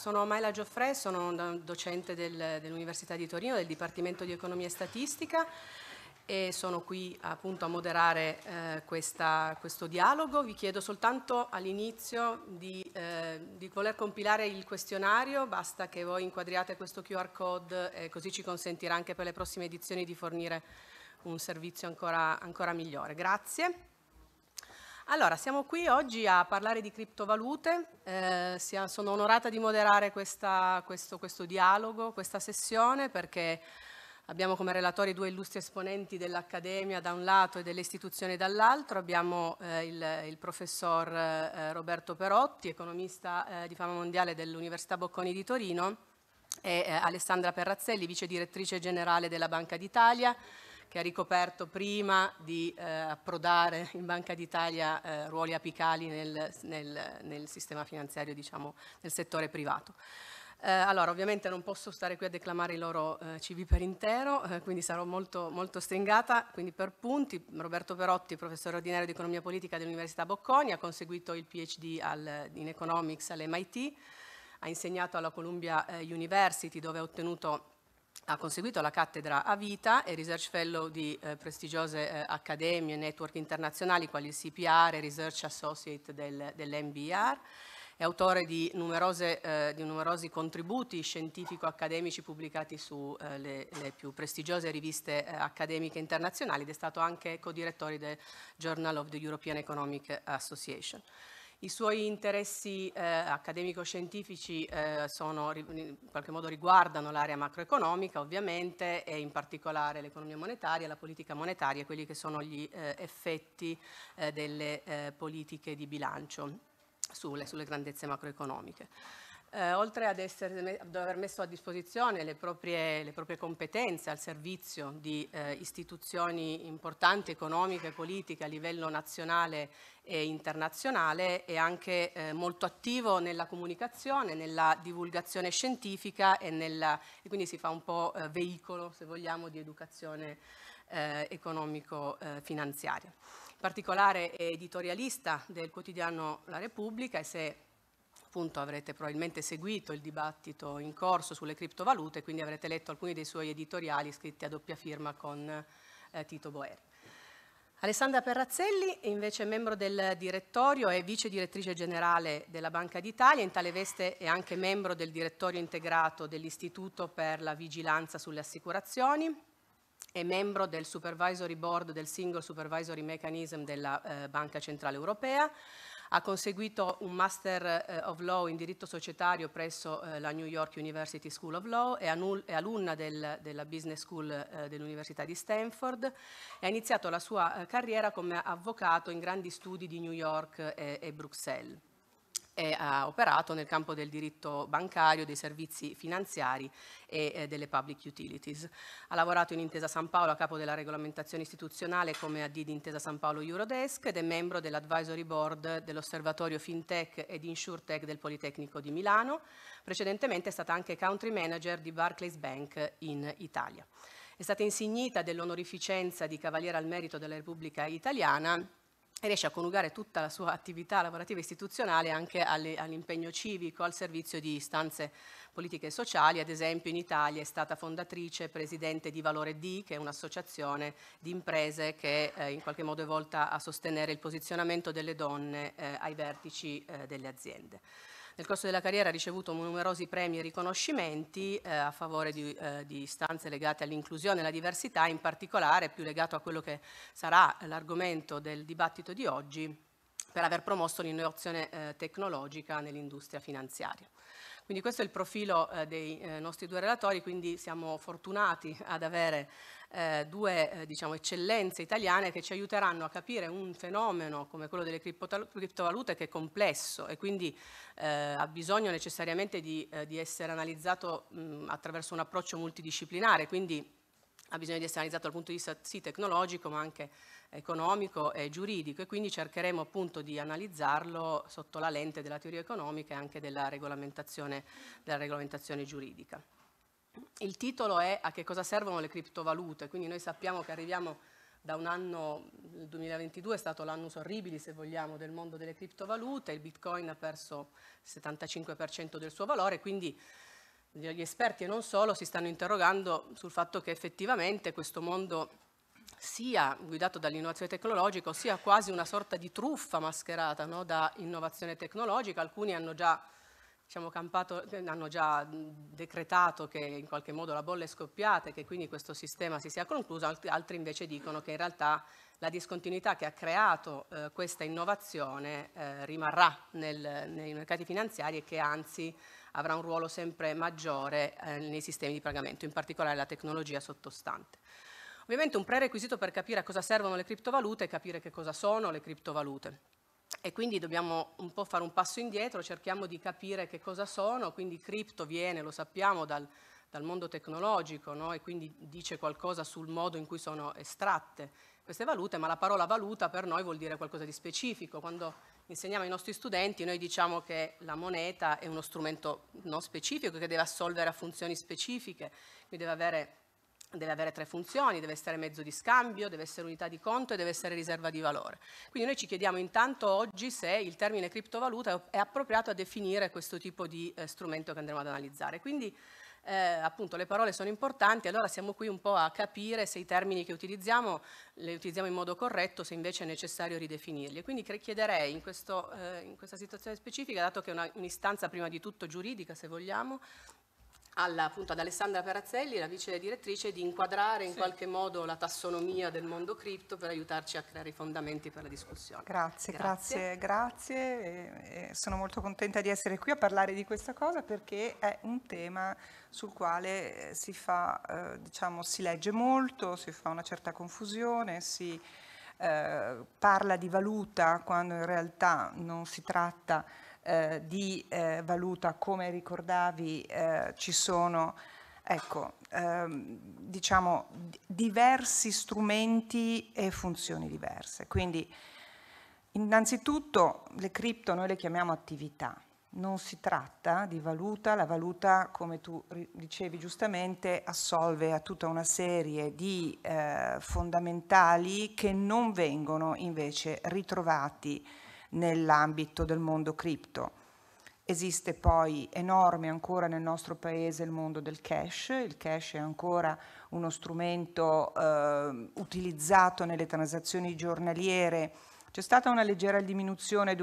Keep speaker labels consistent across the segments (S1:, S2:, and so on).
S1: Sono Maila Gioffre, sono docente del, dell'Università di Torino, del Dipartimento di Economia e Statistica e sono qui appunto a moderare eh, questa, questo dialogo. Vi chiedo soltanto all'inizio di, eh, di, voler compilare il questionario, basta che voi inquadriate questo QR code e così ci consentirà anche per le prossime edizioni di fornire un servizio ancora, ancora migliore. Grazie. Allora, siamo qui oggi a parlare di criptovalute, eh, sono onorata di moderare questa, questo, questo, dialogo, questa sessione, perché abbiamo come relatori due illustri esponenti dell'Accademia da un lato e delle istituzioni dall'altro, abbiamo eh, il, il, professor eh, Roberto Perotti, economista eh, di fama mondiale dell'Università Bocconi di Torino, e eh, Alessandra Perrazzelli, vice direttrice generale della Banca d'Italia, che ha ricoperto prima di eh, approdare in Banca d'Italia eh, ruoli apicali nel, nel, nel sistema finanziario, diciamo, nel settore privato. Eh, allora, ovviamente non posso stare qui a declamare i loro eh, CV per intero, eh, quindi sarò molto, molto, stringata, quindi per punti. Roberto Perotti, professore ordinario di economia politica dell'Università Bocconi, ha conseguito il PhD al, in economics all'MIT, ha insegnato alla Columbia eh, University dove ha ottenuto ha conseguito la cattedra a vita e research fellow di eh, prestigiose eh, accademie e network internazionali quali il CPR e research associate del, dell'MBR. È autore di, numerose, eh, di, numerosi contributi scientifico-accademici pubblicati sulle eh, più prestigiose riviste eh, accademiche internazionali ed è stato anche co-direttore del Journal of the European Economic Association. I suoi interessi eh, accademico-scientifici eh, sono, in qualche modo riguardano l'area macroeconomica ovviamente e in particolare l'economia monetaria, la politica monetaria quelli che sono gli eh, effetti eh, delle eh, politiche di bilancio sulle, sulle grandezze macroeconomiche eh, oltre ad, essere, ad, aver messo a disposizione le proprie, le proprie competenze al servizio di eh, istituzioni importanti, economiche, politiche a livello nazionale e internazionale, è anche eh, molto attivo nella comunicazione, nella divulgazione scientifica e, nella, e quindi si fa un po' eh, veicolo, se vogliamo, di educazione eh, economico-finanziaria. Eh, In particolare è editorialista del quotidiano La Repubblica e se appunto avrete probabilmente seguito il dibattito in corso sulle criptovalute, quindi avrete letto alcuni dei suoi editoriali scritti a doppia firma con eh, Tito Boeri. Alessandra Perrazzelli è invece membro del direttorio e vice direttrice generale della Banca d'Italia, in tale veste è anche membro del direttorio integrato dell'Istituto per la Vigilanza sulle Assicurazioni, è membro del Supervisory Board del Single Supervisory Mechanism della eh, Banca Centrale Europea, ha conseguito un Master eh, of Law in diritto societario presso eh, la New York University School of Law, è, alunna del, della Business School eh, dell'Università di Stanford e ha iniziato la sua carriera come avvocato in grandi studi di New York e, e Bruxelles e ha operato nel campo del diritto bancario, dei servizi finanziari e eh, delle public utilities. Ha lavorato in Intesa San Paolo a capo della regolamentazione istituzionale come AD di Intesa San Paolo Eurodesk ed è membro dell'advisory board dell'osservatorio FinTech ed InsurTech del Politecnico di Milano. Precedentemente è stata anche country manager di Barclays Bank in Italia. È stata insignita dell'onorificenza di Cavaliere al Merito della Repubblica Italiana riesce a coniugare tutta la sua attività lavorativa istituzionale anche all'impegno civico, al servizio di istanze politiche e sociali. Ad esempio in Italia è stata fondatrice e presidente di Valore D, che è un'associazione di imprese che eh, in qualche modo è volta a sostenere il posizionamento delle donne eh, ai vertici eh, delle aziende. Nel corso della carriera ha ricevuto numerosi premi e riconoscimenti eh, a favore di, eh, di, istanze legate all'inclusione e alla diversità, in particolare più legato a quello che sarà l'argomento del dibattito di oggi, per aver promosso l'innovazione eh, tecnologica nell'industria finanziaria. Quindi questo è il profilo eh, dei eh, nostri due relatori, quindi siamo fortunati ad avere eh, due eh, diciamo, eccellenze italiane che ci aiuteranno a capire un fenomeno come quello delle criptovalute che è complesso e quindi eh, ha bisogno necessariamente di, eh, di essere analizzato mh, attraverso un approccio multidisciplinare, quindi ha bisogno di essere analizzato dal punto di vista sì tecnologico ma anche economico e giuridico e quindi cercheremo appunto di analizzarlo sotto la lente della teoria economica e anche della regolamentazione, della regolamentazione giuridica. Il titolo è A che cosa servono le criptovalute, quindi noi sappiamo che arriviamo da un anno, il 2022 è stato l'anno orribili, se vogliamo, del mondo delle criptovalute, il bitcoin ha perso il 75% del suo valore, quindi gli esperti e non solo si stanno interrogando sul fatto che effettivamente questo mondo sia guidato dall'innovazione tecnologica, sia quasi una sorta di truffa mascherata no? da innovazione tecnologica, alcuni hanno già diciamo, campato, hanno già decretato che in qualche modo la bolla è scoppiata e che quindi questo sistema si sia concluso, altri invece dicono che in realtà la discontinuità che ha creato eh, questa innovazione eh, rimarrà nel, nei mercati finanziari e che anzi avrà un ruolo sempre maggiore eh, nei sistemi di pagamento, in particolare la tecnologia sottostante. Ovviamente un prerequisito per capire a cosa servono le criptovalute è capire che cosa sono le criptovalute e quindi dobbiamo un po' fare un passo indietro, cerchiamo di capire che cosa sono, quindi cripto viene, lo sappiamo, dal, dal mondo tecnologico no? e quindi dice qualcosa sul modo in cui sono estratte queste valute, ma la parola valuta per noi vuol dire qualcosa di specifico. Quando insegniamo ai nostri studenti noi diciamo che la moneta è uno strumento non specifico che deve assolvere a funzioni specifiche, quindi deve avere deve avere tre funzioni, deve essere mezzo di scambio, deve essere unità di conto e deve essere riserva di valore. Quindi noi ci chiediamo intanto oggi se il termine criptovaluta è appropriato a definire questo tipo di eh, strumento che andremo ad analizzare. Quindi eh, appunto le parole sono importanti, allora siamo qui un po' a capire se i termini che utilizziamo li utilizziamo in modo corretto, se invece è necessario ridefinirli. Quindi chiederei in, questo, eh, in questa situazione specifica, dato che è un'istanza prima di tutto giuridica se vogliamo, alla, appunto, ad Alessandra Perazzelli, la vice direttrice, di inquadrare in sì. qualche modo la tassonomia del mondo cripto per aiutarci a creare i fondamenti per la discussione.
S2: Grazie, grazie, grazie. grazie. E, e sono molto contenta di essere qui a parlare di questa cosa perché è un tema sul quale eh, si, fa, eh, diciamo, si legge molto, si fa una certa confusione, si eh, parla di valuta quando in realtà non si tratta di eh, di eh, valuta, come ricordavi, eh, ci sono ecco, ehm, diciamo, diversi strumenti e funzioni diverse. Quindi, innanzitutto, le cripto noi le chiamiamo attività. Non si tratta di valuta, la valuta, come tu dicevi giustamente, assolve a tutta una serie di eh, fondamentali che non vengono invece ritrovati nell'ambito del mondo cripto. Esiste poi enorme ancora nel nostro paese il mondo del cash, il cash è ancora uno strumento eh, utilizzato nelle transazioni giornaliere. C'è stata una leggera diminuzione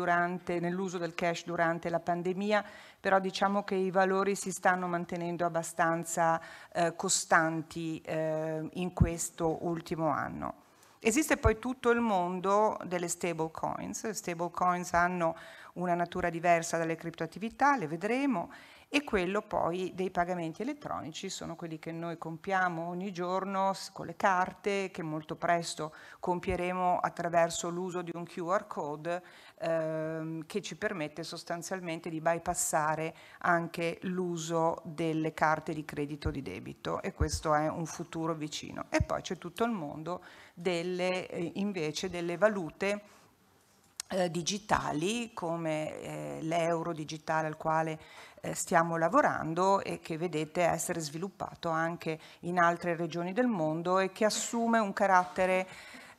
S2: nell'uso del cash durante la pandemia, però diciamo che i valori si stanno mantenendo abbastanza eh, costanti eh, in questo ultimo anno. Esiste poi tutto il mondo delle stablecoins. Le stablecoins hanno una natura diversa dalle criptoattività, le vedremo e quello poi dei pagamenti elettronici sono quelli che noi compiamo ogni giorno con le carte che molto presto compieremo attraverso l'uso di un QR code ehm, che ci permette sostanzialmente di bypassare anche l'uso delle carte di credito di debito e questo è un futuro vicino. E poi c'è tutto il mondo delle, eh, invece delle valute eh, digitali come eh, l'euro digitale al quale eh, stiamo lavorando e che vedete essere sviluppato anche in altre regioni del mondo e che assume un carattere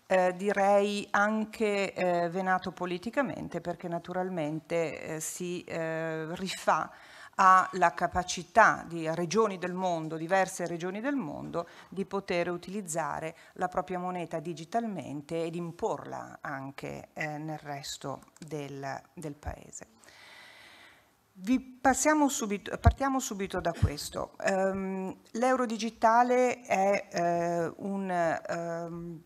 S2: eh, direi anche eh, venato politicamente perché naturalmente eh, si eh, rifà alla capacità di regioni del mondo, diverse regioni del mondo, di poter utilizzare la propria moneta digitalmente ed imporla anche eh, nel resto del, del paese subito, partiamo subito da questo. Um, L'euro digitale è uh, un, um,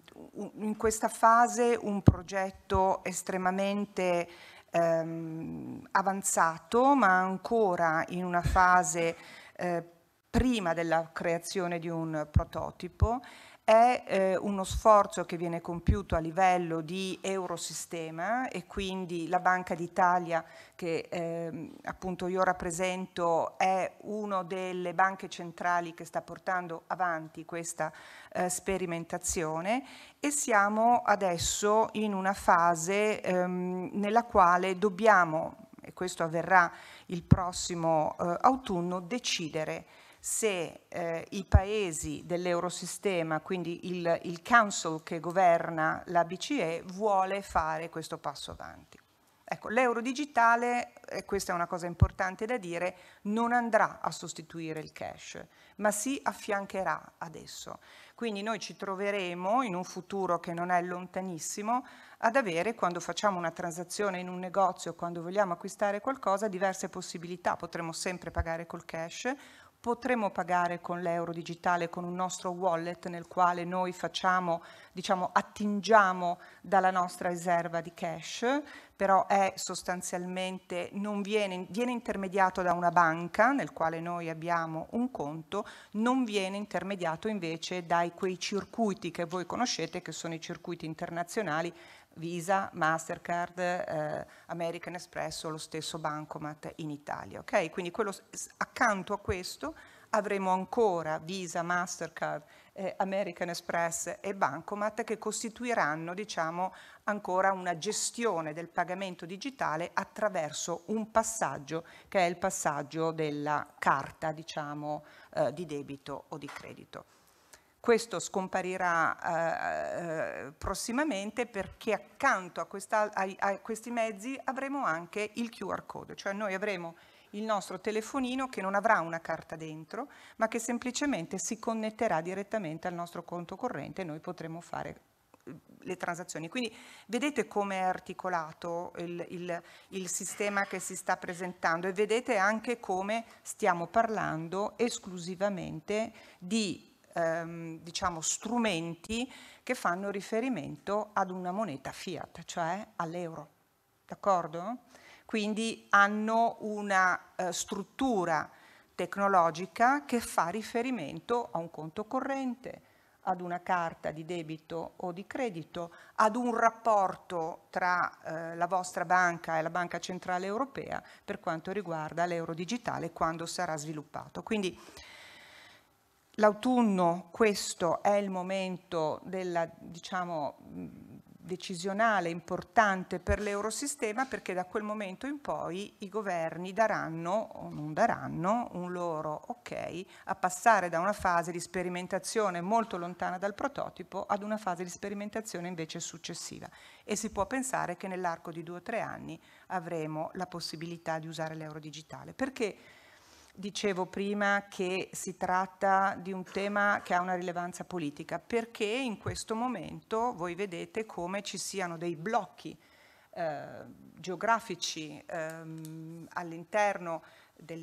S2: in questa fase un progetto estremamente um, avanzato, ma ancora in una fase uh, prima della creazione di un prototipo è eh, uno sforzo che viene compiuto a livello di Eurosistema e quindi la Banca d'Italia che eh, appunto io rappresento è una delle banche centrali che sta portando avanti questa eh, sperimentazione e siamo adesso in una fase ehm, nella quale dobbiamo, e questo avverrà il prossimo eh, autunno, decidere se eh, i paesi dell'Eurosistema, quindi il, il Council che governa la BCE, vuole fare questo passo avanti. Ecco, l'euro digitale, e eh, questa è una cosa importante da dire, non andrà a sostituire il cash, ma si affiancherà adesso. Quindi noi ci troveremo in un futuro che non è lontanissimo ad avere, quando facciamo una transazione in un negozio, quando vogliamo acquistare qualcosa, diverse possibilità. Potremo sempre pagare col cash potremo pagare con l'euro digitale, con un nostro wallet nel quale noi facciamo, diciamo, attingiamo dalla nostra riserva di cash, però è sostanzialmente, non viene, viene intermediato da una banca nel quale noi abbiamo un conto, non viene intermediato invece dai quei circuiti che voi conoscete, che sono i circuiti internazionali Visa, Mastercard, eh, American Express o lo stesso Bancomat in Italia. Okay? Quindi quello, accanto a questo avremo ancora Visa, Mastercard, eh, American Express e Bancomat che costituiranno diciamo, ancora una gestione del pagamento digitale attraverso un passaggio che è il passaggio della carta diciamo, eh, di debito o di credito. Questo scomparirà eh, eh, prossimamente perché accanto a, questa, a, a questi mezzi avremo anche il QR code, cioè noi avremo il nostro telefonino che non avrà una carta dentro, ma che semplicemente si connetterà direttamente al nostro conto corrente e noi potremo fare eh, le transazioni. Quindi vedete come è articolato il, il, il, sistema che si sta presentando e vedete anche come stiamo parlando esclusivamente di ehm, diciamo, strumenti che fanno riferimento ad una moneta fiat, cioè all'euro. D'accordo? Quindi hanno una eh, struttura tecnologica che fa riferimento a un conto corrente, ad una carta di debito o di credito, ad un rapporto tra eh, la vostra banca e la Banca Centrale Europea per quanto riguarda l'euro digitale quando sarà sviluppato. Quindi L'autunno, questo è il momento della, diciamo, decisionale importante per l'eurosistema perché da quel momento in poi i governi daranno o non daranno un loro ok a passare da una fase di sperimentazione molto lontana dal prototipo ad una fase di sperimentazione invece successiva e si può pensare che nell'arco di due o tre anni avremo la possibilità di usare l'euro digitale perché dicevo prima che si tratta di un tema che ha una rilevanza politica, perché in questo momento voi vedete come ci siano dei blocchi eh, geografici ehm, all'interno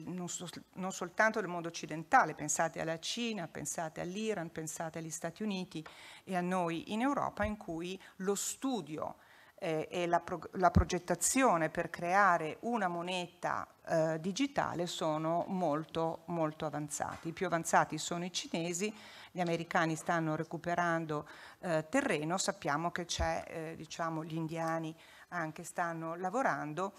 S2: non, so, non, soltanto del mondo occidentale, pensate alla Cina, pensate all'Iran, pensate agli Stati Uniti e a noi in Europa in cui lo studio eh, e la, pro la, progettazione per creare una moneta eh, digitale sono molto, molto avanzati. I più avanzati sono i cinesi, gli americani stanno recuperando eh, terreno, sappiamo che c'è, eh, diciamo, gli indiani anche stanno lavorando.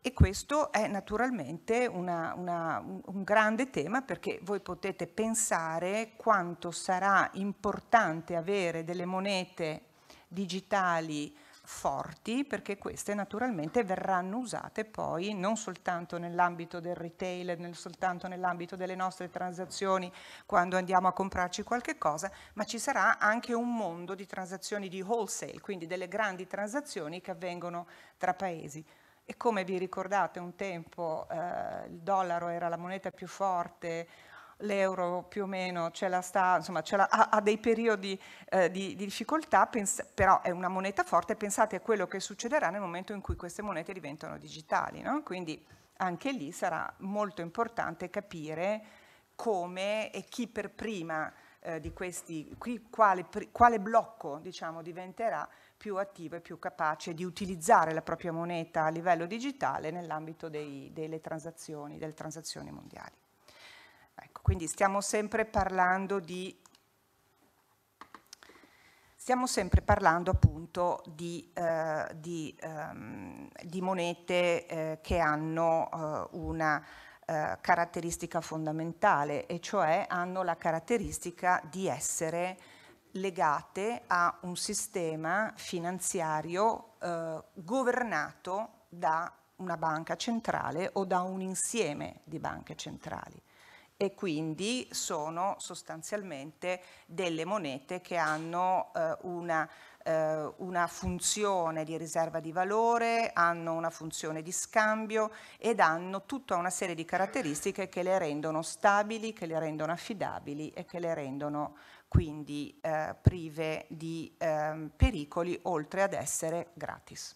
S2: E questo è naturalmente una, una, un grande tema perché voi potete pensare quanto sarà importante avere delle monete digitali forti perché queste naturalmente verranno usate poi non soltanto nell'ambito del retail, non soltanto nell'ambito delle nostre transazioni quando andiamo a comprarci qualche cosa, ma ci sarà anche un mondo di transazioni di wholesale, quindi delle grandi transazioni che avvengono tra paesi. E come vi ricordate un tempo eh, il dollaro era la moneta più forte l'euro più o meno ce la sta, insomma, ce la, ha, ha, dei periodi eh, di, di, difficoltà, però è una moneta forte, pensate a quello che succederà nel momento in cui queste monete diventano digitali, no? quindi anche lì sarà molto importante capire come e chi per prima eh, di questi, qui, quale, quale blocco diciamo, diventerà più attivo e più capace di utilizzare la propria moneta a livello digitale nell'ambito delle transazioni, delle transazioni mondiali. Quindi stiamo sempre parlando di stiamo sempre parlando appunto di, eh, di, ehm, di monete eh, che hanno eh, una eh, caratteristica fondamentale e cioè hanno la caratteristica di essere legate a un sistema finanziario eh, governato da una banca centrale o da un insieme di banche centrali e quindi sono sostanzialmente delle monete che hanno eh, una, eh, una, funzione di riserva di valore, hanno una funzione di scambio ed hanno tutta una serie di caratteristiche che le rendono stabili, che le rendono affidabili e che le rendono quindi eh, prive di ehm, pericoli oltre ad essere gratis.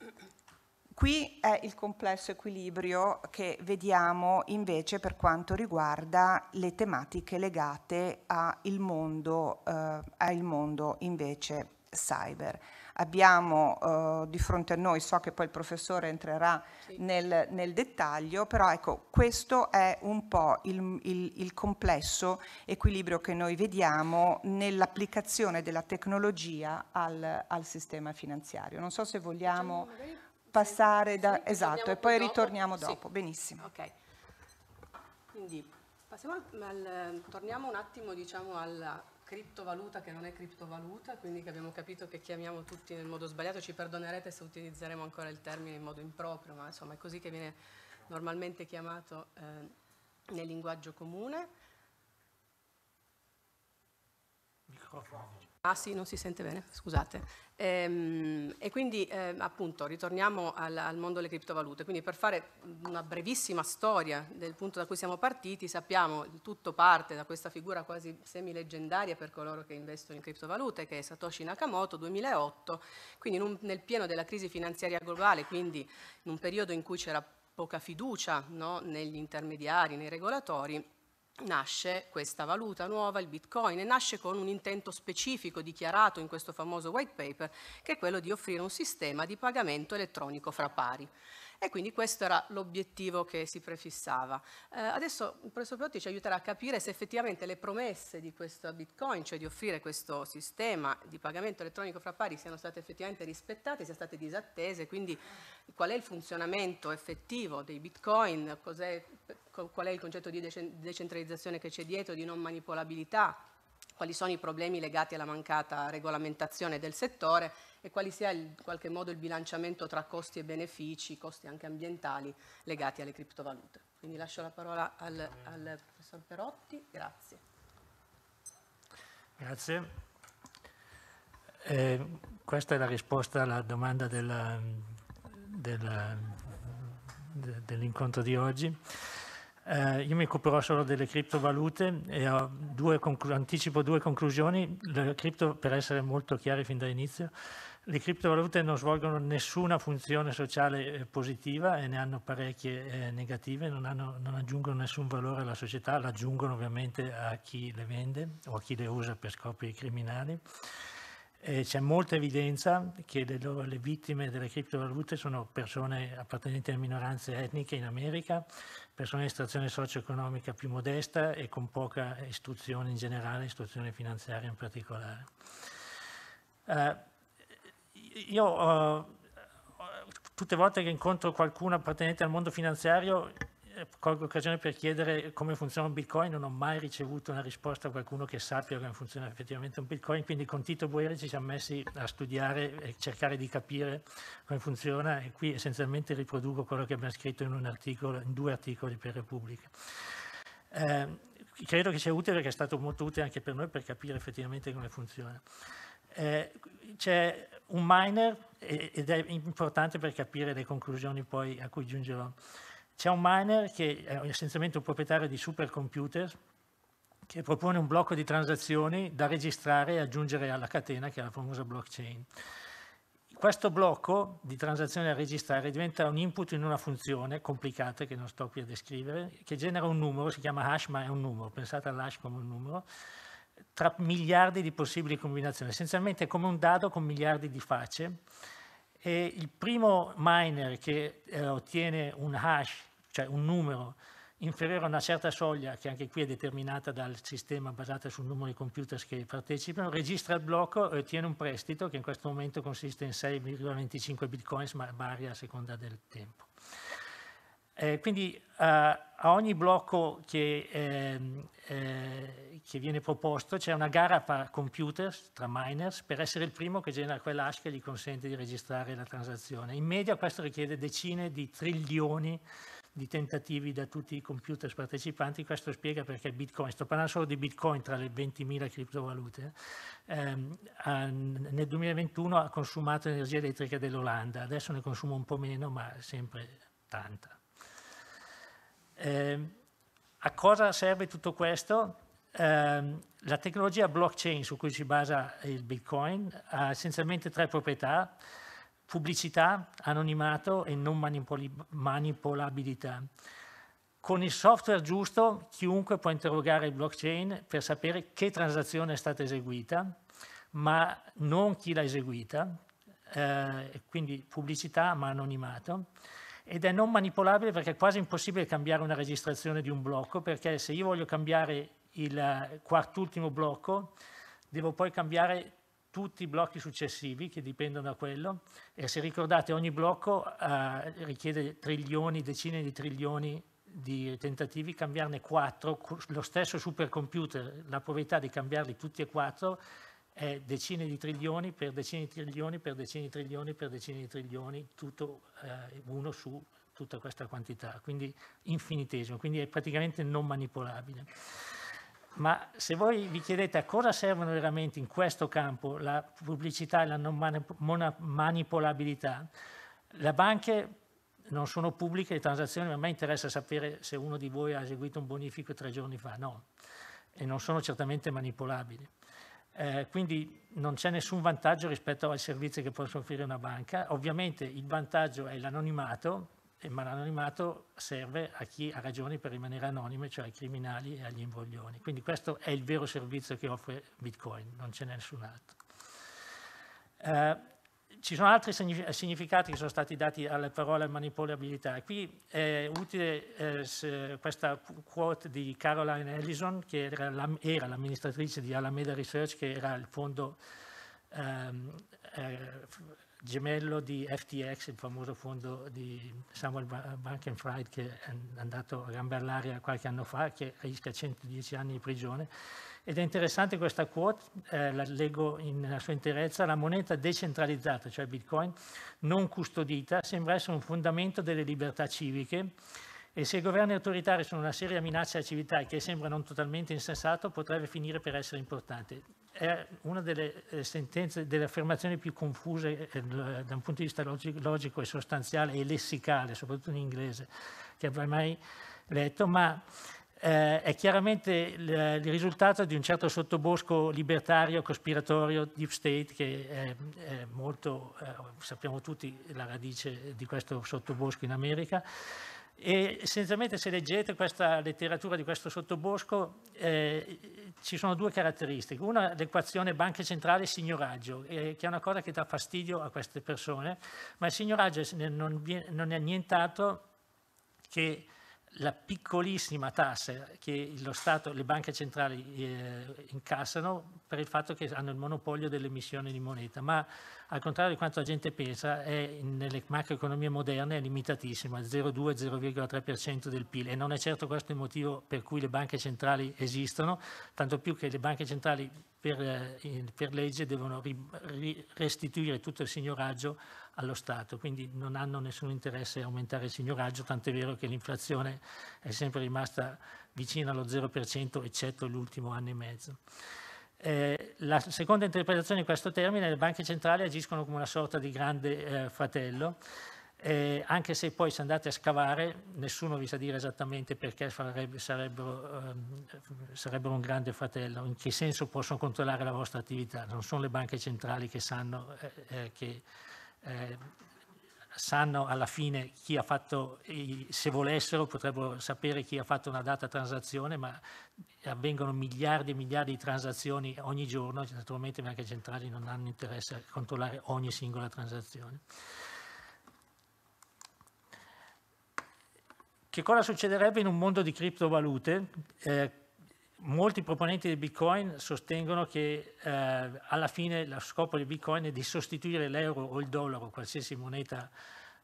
S2: Okay. Qui è il complesso equilibrio che vediamo invece per quanto riguarda le tematiche legate al mondo, eh, mondo, invece cyber. Abbiamo eh, di fronte a noi, so che poi il professore entrerà sì. nel, nel, dettaglio, però ecco questo è un po' il, il, il complesso equilibrio che noi vediamo nell'applicazione della tecnologia al, al, sistema finanziario. Non so se vogliamo... Sì, passare da... Sì, esatto, e poi dopo. ritorniamo dopo, sì. benissimo. Ok,
S1: quindi al, torniamo un attimo diciamo alla criptovaluta che non è criptovaluta, quindi che abbiamo capito che chiamiamo tutti nel modo sbagliato, ci perdonerete se utilizzeremo ancora il termine in modo improprio, ma insomma è così che viene normalmente chiamato eh, nel linguaggio comune.
S3: Microfono.
S1: Ah sì, non si sente bene, scusate. Ehm, e quindi eh, appunto ritorniamo al, al, mondo delle criptovalute. Quindi per fare una brevissima storia del punto da cui siamo partiti, sappiamo che tutto parte da questa figura quasi semileggendaria per coloro che investono in criptovalute, che è Satoshi Nakamoto 2008, quindi un, nel pieno della crisi finanziaria globale, quindi in un periodo in cui c'era poca fiducia no, negli intermediari, nei regolatori, nasce questa valuta nuova, il bitcoin, e nasce con un intento specifico dichiarato in questo famoso white paper, che è quello di offrire un sistema di pagamento elettronico fra pari. E quindi questo era l'obiettivo che si prefissava. Eh, adesso il professor Piotti ci aiuterà a capire se effettivamente le promesse di questo Bitcoin, cioè di offrire questo sistema di pagamento elettronico fra pari, siano state effettivamente rispettate, siano state disattese, quindi qual è il funzionamento effettivo dei Bitcoin, qual è il concetto di decentralizzazione che c'è dietro, di non manipolabilità, quali sono i problemi legati alla mancata regolamentazione del settore e quali sia in qualche modo il bilanciamento tra costi e benefici, costi anche ambientali legati alle criptovalute. Quindi lascio la parola al, al professor Perotti, grazie.
S3: Grazie. Eh, questa è la risposta alla domanda dell'incontro di oggi. Eh, io mi occuperò solo delle criptovalute e due anticipo due conclusioni. Cripto, per essere molto chiari fin dall'inizio, le criptovalute non svolgono nessuna funzione sociale eh, positiva e ne hanno parecchie eh, negative, non, hanno, non, aggiungono nessun valore alla società, l'aggiungono ovviamente a chi le vende o a chi le usa per scopi criminali. Eh, c'è molta evidenza che le, loro, le vittime delle criptovalute sono persone appartenenti a minoranze etniche in America, persone di estrazione socio-economica più modesta e con poca istruzione in generale, istruzione finanziaria in particolare. Eh, io eh, tutte volte che incontro qualcuno appartenente al mondo finanziario eh, colgo l'occasione per chiedere come funziona un bitcoin, non ho mai ricevuto una risposta da qualcuno che sappia come funziona effettivamente un bitcoin, quindi con Tito Boeri ci siamo messi a studiare e cercare di capire come funziona e qui essenzialmente riproduco quello che abbiamo scritto in, articolo, in due articoli per Repubblica. Eh, credo che sia utile perché è stato molto utile anche per noi per capire effettivamente come funziona. Eh, c'è un miner ed è importante per capire le conclusioni poi a cui giungerò. C'è un miner che è essenzialmente un proprietario di supercomputer che propone un blocco di transazioni da registrare e aggiungere alla catena, che è la famosa blockchain. Questo blocco di transazioni da registrare diventa un input in una funzione complicata che non sto qui a descrivere, che genera un numero, si chiama hash ma è un numero, pensate all'hash come un numero, tra miliardi di possibili combinazioni, essenzialmente è come un dado con miliardi di facce. E il primo miner che eh, ottiene un hash cioè un numero inferiore a una certa soglia, che anche qui è determinata dal sistema basata sul numero di computer che partecipano, registra il blocco e ottiene un prestito che in questo momento consiste in 6,25 bitcoins, ma varia a seconda del tempo. Eh, quindi eh, a ogni blocco che, ehm, eh, che viene proposto c'è una gara tra computer, tra miners, per essere il primo che genera quell'hash che gli consente di registrare la transazione. In media questo richiede decine di trilioni di di tentativi da tutti i computer partecipanti, questo spiega perché Bitcoin, sto parlando solo di Bitcoin tra le 20.000 criptovalute, ehm, nel 2021 ha consumato energia elettrica dell'Olanda, adesso ne consuma un po' meno ma sempre tanta. Eh, a cosa serve tutto questo? Eh, la tecnologia blockchain su cui si basa il Bitcoin ha essenzialmente tre proprietà, pubblicità, anonimato e non manipolabilità. Con il software giusto chiunque può interrogare il blockchain per sapere che transazione è stata eseguita, ma non chi l'ha eseguita, eh, quindi pubblicità ma anonimato. Ed è non manipolabile perché è quasi impossibile cambiare una registrazione di un blocco, perché se io voglio cambiare il quart'ultimo blocco, devo poi cambiare tutti i blocchi successivi che dipendono da quello e se ricordate ogni blocco eh, richiede trilioni, decine di trilioni di tentativi, cambiarne quattro, lo stesso supercomputer, la probabilità di cambiarli tutti e quattro è decine di trilioni per decine di trilioni per decine di trilioni per decine di trilioni, tutto eh, uno su tutta questa quantità, quindi infinitesimo, quindi è praticamente non manipolabile ma se voi vi chiedete a cosa servono veramente in questo campo la pubblicità e la non manipolabilità, le banche non sono pubbliche le transazioni, ma a me interessa sapere se uno di voi ha eseguito un bonifico tre giorni fa, no, e non sono certamente manipolabili. Eh, quindi non c'è nessun vantaggio rispetto ai servizi che possono offrire una banca. Ovviamente il vantaggio è l'anonimato, ma l'anonimato serve a chi ha ragioni per rimanere anonime, cioè ai criminali e agli imbroglioni. Quindi questo è il vero servizio che offre Bitcoin, non ce n'è nessun altro. Eh, ci sono altri significati che sono stati dati alla parola manipolabilità. Qui è utile eh, questa quote di Caroline Ellison, che era, l'amministratrice di Alameda Research, che era il fondo ehm, eh, gemello di FTX, il famoso fondo di Samuel Bankenfried che è andato a gambe all'aria qualche anno fa, che rischia 110 anni di prigione. Ed è interessante questa quote, eh, la leggo in, nella sua interezza, la moneta decentralizzata, cioè Bitcoin, non custodita, sembra essere un fondamento delle libertà civiche e se i governi autoritari sono una seria minaccia alla civiltà e che sembra non totalmente insensato, potrebbe finire per essere importante. È una delle eh, sentenze, delle affermazioni più confuse eh, da un punto di vista logico, logico, e sostanziale e lessicale, soprattutto in inglese, che avrei mai letto, ma eh, è chiaramente il, il, risultato di un certo sottobosco libertario, cospiratorio, deep state, che è, è molto, eh, sappiamo tutti, la radice di questo sottobosco in America e essenzialmente se leggete questa letteratura di questo sottobosco eh, ci sono due caratteristiche. Una l'equazione banca centrale signoraggio, eh, che è una cosa che dà fastidio a queste persone, ma il signoraggio non, non è nient'altro che la piccolissima tassa che lo Stato, le banche centrali eh, incassano per il fatto che hanno il monopolio dell'emissione di moneta, ma al contrario di quanto la gente pensa, è, nelle macroeconomie moderne è limitatissima, 0,2-0,3% del PIL e non è certo questo il motivo per cui le banche centrali esistono, tanto più che le banche centrali per, eh, per legge devono ri, restituire tutto il signoraggio allo Stato, quindi non hanno nessun interesse a aumentare il signoraggio, tant'è vero che l'inflazione è sempre rimasta vicina allo 0%, eccetto l'ultimo anno e mezzo. Eh, la seconda interpretazione di questo termine è che le banche centrali agiscono come una sorta di grande eh, fratello, eh, anche se poi se andate a scavare nessuno vi sa dire esattamente perché farebbe, sarebbero, ehm, sarebbero, un grande fratello, in che senso possono controllare la vostra attività, non sono le banche centrali che sanno eh, eh che eh, sanno alla fine chi ha fatto, se volessero potrebbero sapere chi ha fatto una data transazione, ma avvengono miliardi e miliardi di transazioni ogni giorno, naturalmente le banche centrali non hanno interesse a controllare ogni singola transazione. Che cosa succederebbe in un mondo di criptovalute? Eh, molti proponenti del Bitcoin sostengono che eh, alla fine lo scopo del Bitcoin è di sostituire l'euro o il dollaro, qualsiasi moneta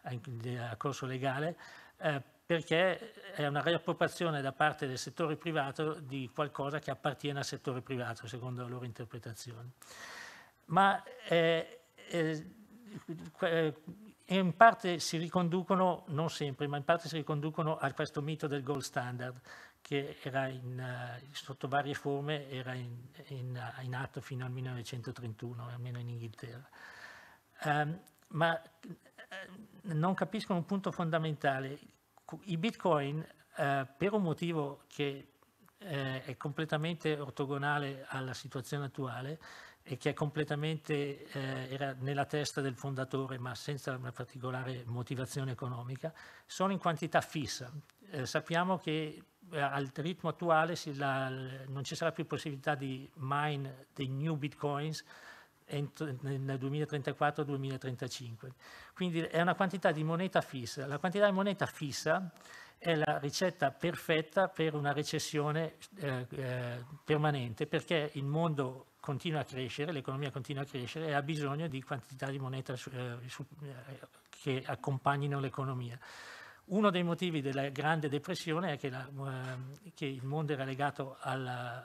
S3: eh, a corso legale, eh, perché è una riappropriazione da parte del settore privato di qualcosa che appartiene al settore privato, secondo la loro interpretazione. Ma eh, eh, eh in parte si riconducono, non sempre, ma in parte si riconducono a questo mito del gold standard, che in, eh, sotto varie forme era in, in, eh, in, atto fino al 1931, almeno in Inghilterra. Um, ma eh, non capiscono un punto fondamentale. I bitcoin, uh, per un motivo che uh, è completamente ortogonale alla situazione attuale, e che è completamente eh, era nella testa del fondatore ma senza una particolare motivazione economica, sono in quantità fissa. Eh, sappiamo che eh, al ritmo attuale si, la, non ci sarà più possibilità di mine dei new bitcoins entro, nel 2034-2035. Quindi è una quantità di moneta fissa. La quantità di moneta fissa è la ricetta perfetta per una recessione eh, eh, permanente perché il mondo continua a crescere, l'economia continua a crescere e ha bisogno di quantità di moneta eh, eh, che accompagnino l'economia. Uno dei motivi della Grande Depressione è che, la, eh, che il mondo era legato alla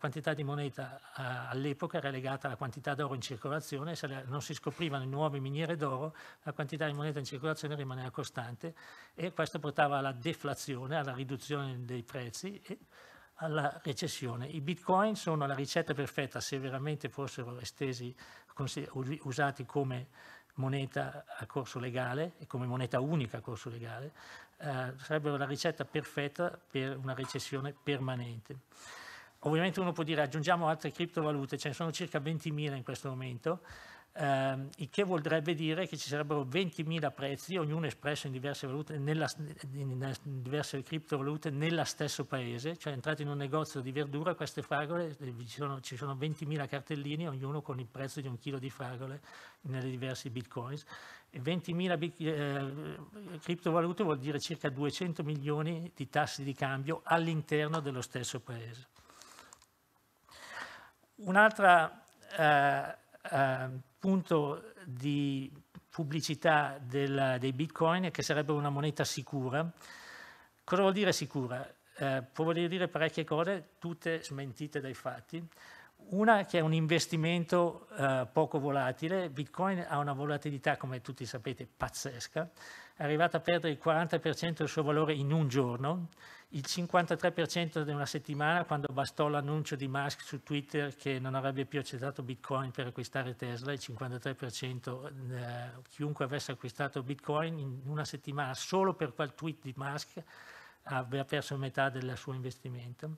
S3: quantità di moneta all'epoca era legata alla quantità d'oro in circolazione, se non si scoprivano nuove miniere d'oro, la quantità di moneta in circolazione rimaneva costante e questo portava alla deflazione, alla riduzione dei prezzi e alla recessione. I bitcoin sono la ricetta perfetta se veramente fossero estesi, usati come moneta a corso legale e come moneta unica a corso legale, eh, sarebbero la ricetta perfetta per una recessione permanente. Ovviamente uno può dire aggiungiamo altre criptovalute, ce ne sono circa 20.000 in questo momento, ehm, il che vorrebbe dire che ci sarebbero 20.000 prezzi, ognuno espresso in diverse, valute, nella, in diverse criptovalute nella stesso paese, cioè entrate in un negozio di verdura, queste fragole, ci eh, sono, ci sono 20.000 cartellini, ognuno con il prezzo di un chilo di fragole nelle diverse bitcoins, 20.000 eh, criptovalute vuol dire circa 200 milioni di tassi di cambio all'interno dello stesso paese. Un'altra eh, eh, spunto di pubblicità del, dei bitcoin è che sarebbe una moneta sicura. Cosa vuol dire sicura? Eh, può voler dire parecchie cose, tutte smentite dai fatti. Una che è un investimento eh, poco volatile, Bitcoin ha una volatilità come tutti sapete pazzesca, è arrivato a perdere il 40% del suo valore in un giorno, il 53% di una settimana quando bastò l'annuncio di Musk su Twitter che non avrebbe più accettato Bitcoin per acquistare Tesla, il 53% eh, chiunque avesse acquistato Bitcoin in una settimana solo per quel tweet di Musk aveva perso metà del suo investimento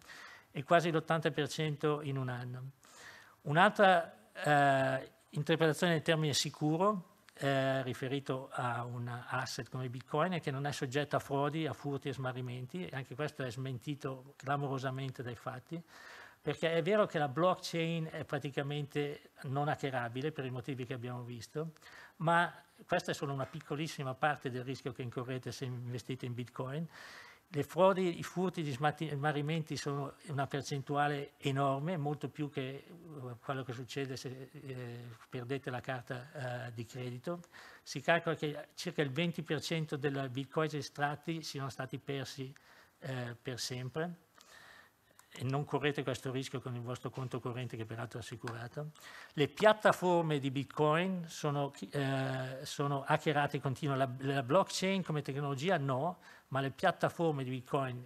S3: e quasi l'80% in un anno. Un'altra eh, interpretazione del termine sicuro eh, riferito a un asset come Bitcoin che non è soggetto a frodi, a furti e smarrimenti e anche questo è smentito clamorosamente dai fatti perché è vero che la blockchain è praticamente non hackerabile per i motivi che abbiamo visto, ma questa è solo una piccolissima parte del rischio che incorrete se investite in Bitcoin le frodi, i furti, gli smarrimenti sono una percentuale enorme, molto più che eh, quello che succede se eh, perdete la carta eh, di credito. Si calcola che circa il 20% dei bitcoin estratti siano stati persi eh, per sempre. E non correte questo rischio con il vostro conto corrente che peraltro è assicurato. Le piattaforme di Bitcoin sono, eh, sono hackerate in continuo, la, la blockchain come tecnologia no, ma le piattaforme di Bitcoin,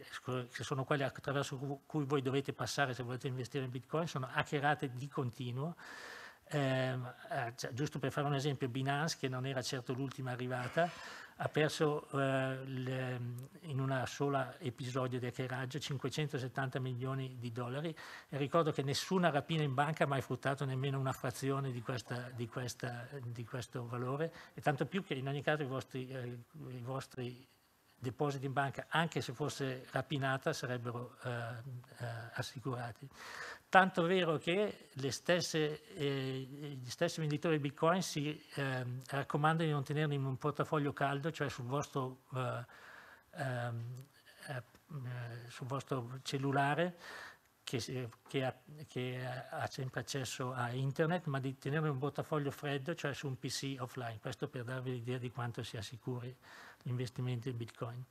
S3: che sono quelle attraverso cui voi dovete passare se volete investire in Bitcoin, sono hackerate di continuo. Ehm, eh, cioè, giusto per fare un esempio, Binance, che non era certo l'ultima arrivata, ha perso eh, le, in un solo episodio di hackeraggio 570 milioni di dollari e ricordo che nessuna rapina in banca ha mai fruttato nemmeno una frazione di, questa, di, questa, di questo valore e tanto più che in ogni caso i vostri, eh, i vostri depositi in banca, anche se fosse rapinata, sarebbero eh, eh, assicurati. Tanto vero che stesse, eh, gli stessi venditori di Bitcoin si ehm, raccomandano di non tenerli in un portafoglio caldo, cioè sul vostro, eh, ehm, eh, sul vostro cellulare, che, che, ha, che, ha, sempre accesso a internet, ma di tenere un portafoglio freddo, cioè su un PC offline. Questo per darvi l'idea di quanto sia sicuri gli investimenti in Bitcoin.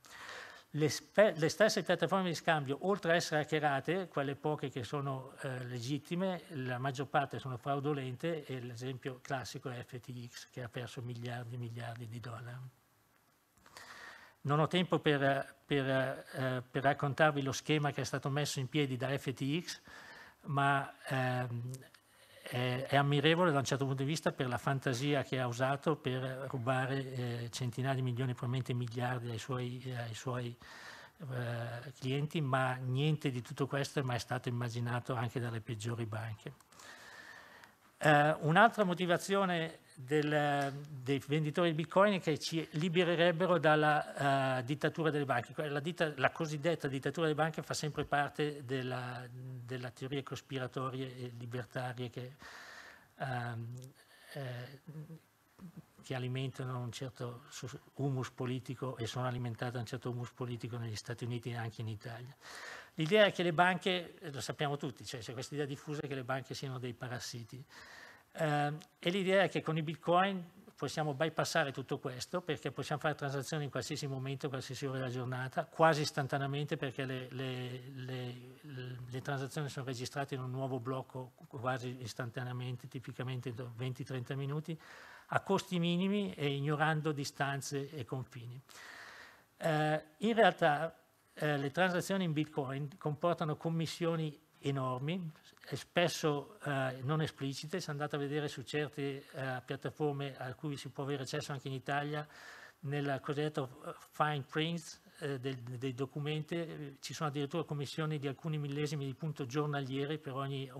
S3: Le, le, stesse piattaforme di scambio, oltre a essere hackerate, quelle poche che sono eh, legittime, la maggior parte sono fraudolente e l'esempio classico è FTX che ha perso miliardi e miliardi di dollari. Non ho tempo per, per, eh, per, raccontarvi lo schema che è stato messo in piedi da FTX, ma ehm, è, è, ammirevole da un certo punto di vista per la fantasia che ha usato per rubare eh, centinaia di milioni, probabilmente miliardi ai suoi, ai suoi eh, clienti, ma niente di tutto questo è mai stato immaginato anche dalle peggiori banche. Eh, un'altra motivazione del, dei venditori di bitcoin è che ci libererebbero dalla uh, dittatura delle banche. La, ditta, la, cosiddetta dittatura delle banche fa sempre parte della, della teoria cospiratoria e libertaria che, uh, eh, che alimentano un certo humus politico e sono alimentate da un certo humus politico negli Stati Uniti e anche in Italia. L'idea è che le banche, eh, lo sappiamo tutti, cioè c'è questa idea diffusa che le banche siano dei parassiti. Eh, e l'idea è che con i bitcoin possiamo bypassare tutto questo perché possiamo fare transazioni in qualsiasi momento, qualsiasi ora della giornata, quasi istantaneamente perché le, le, le, le transazioni sono registrate in un nuovo blocco quasi istantaneamente, tipicamente 20-30 minuti, a costi minimi e ignorando distanze e confini. Eh, in realtà eh, le transazioni in Bitcoin comportano commissioni enormi, spesso eh, non esplicite, se andate a vedere su certe eh, piattaforme a cui si può avere accesso anche in Italia, nel cosiddetto eh, fine print eh, del, dei documenti eh, ci sono addirittura commissioni di alcuni millesimi di punto giornalieri per ogni, eh,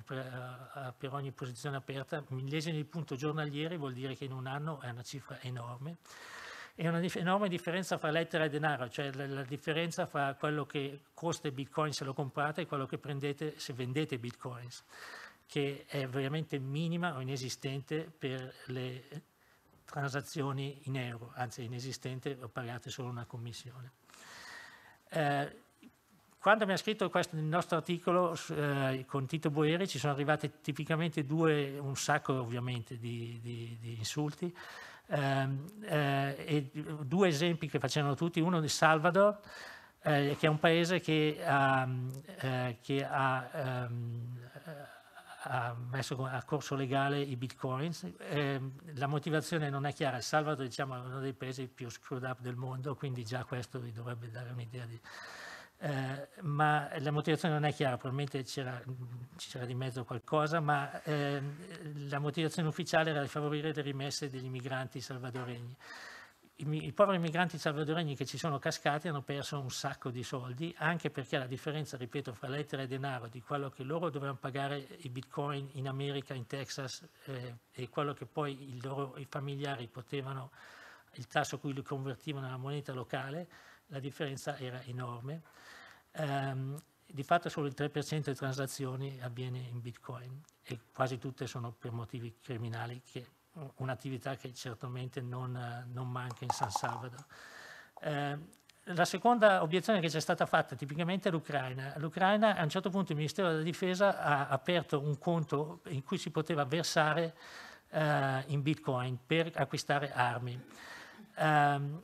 S3: per ogni posizione aperta, millesimi di punto giornalieri vuol dire che in un anno è una cifra enorme è una enorme differenza fra lettera e denaro, cioè la, la differenza fra quello che costa il bitcoin se lo comprate e quello che prendete se vendete bitcoins, che è veramente minima o inesistente per le transazioni in euro, anzi inesistente, o pagate solo una commissione. Eh, quando mi ha scritto questo, il nostro articolo eh, con Tito Boeri ci sono arrivate tipicamente due, un sacco ovviamente di, di, di insulti, Ehm, eh, due esempi che facevano tutti, uno di Salvador, eh, che è un paese che, um, eh, che ha, um, ha, messo a corso legale i bitcoins. Eh, la motivazione non è chiara, Salvador diciamo, è uno dei paesi più screwed up del mondo, quindi già questo vi dovrebbe dare un'idea di, eh, ma la motivazione non è chiara, probabilmente c'era, di mezzo qualcosa, ma eh, la motivazione ufficiale era di favorire le rimesse degli immigranti salvadoregni. I, I, poveri migranti salvadoregni che ci sono cascati hanno perso un sacco di soldi, anche perché la differenza, ripeto, fra lettera e denaro di quello che loro dovevano pagare i bitcoin in America, in Texas, eh, e quello che poi i loro, i familiari potevano, il tasso a cui li convertivano nella moneta locale, la differenza era enorme ehm, di fatto solo il 3% delle transazioni avviene in Bitcoin e quasi tutte sono per motivi criminali, che, un'attività che certamente non, non, manca in San Salvador. Eh, la seconda obiezione che ci è stata fatta tipicamente è l'Ucraina. L'Ucraina a un certo punto il Ministero della Difesa ha aperto un conto in cui si poteva versare eh, in bitcoin per acquistare armi. Ehm,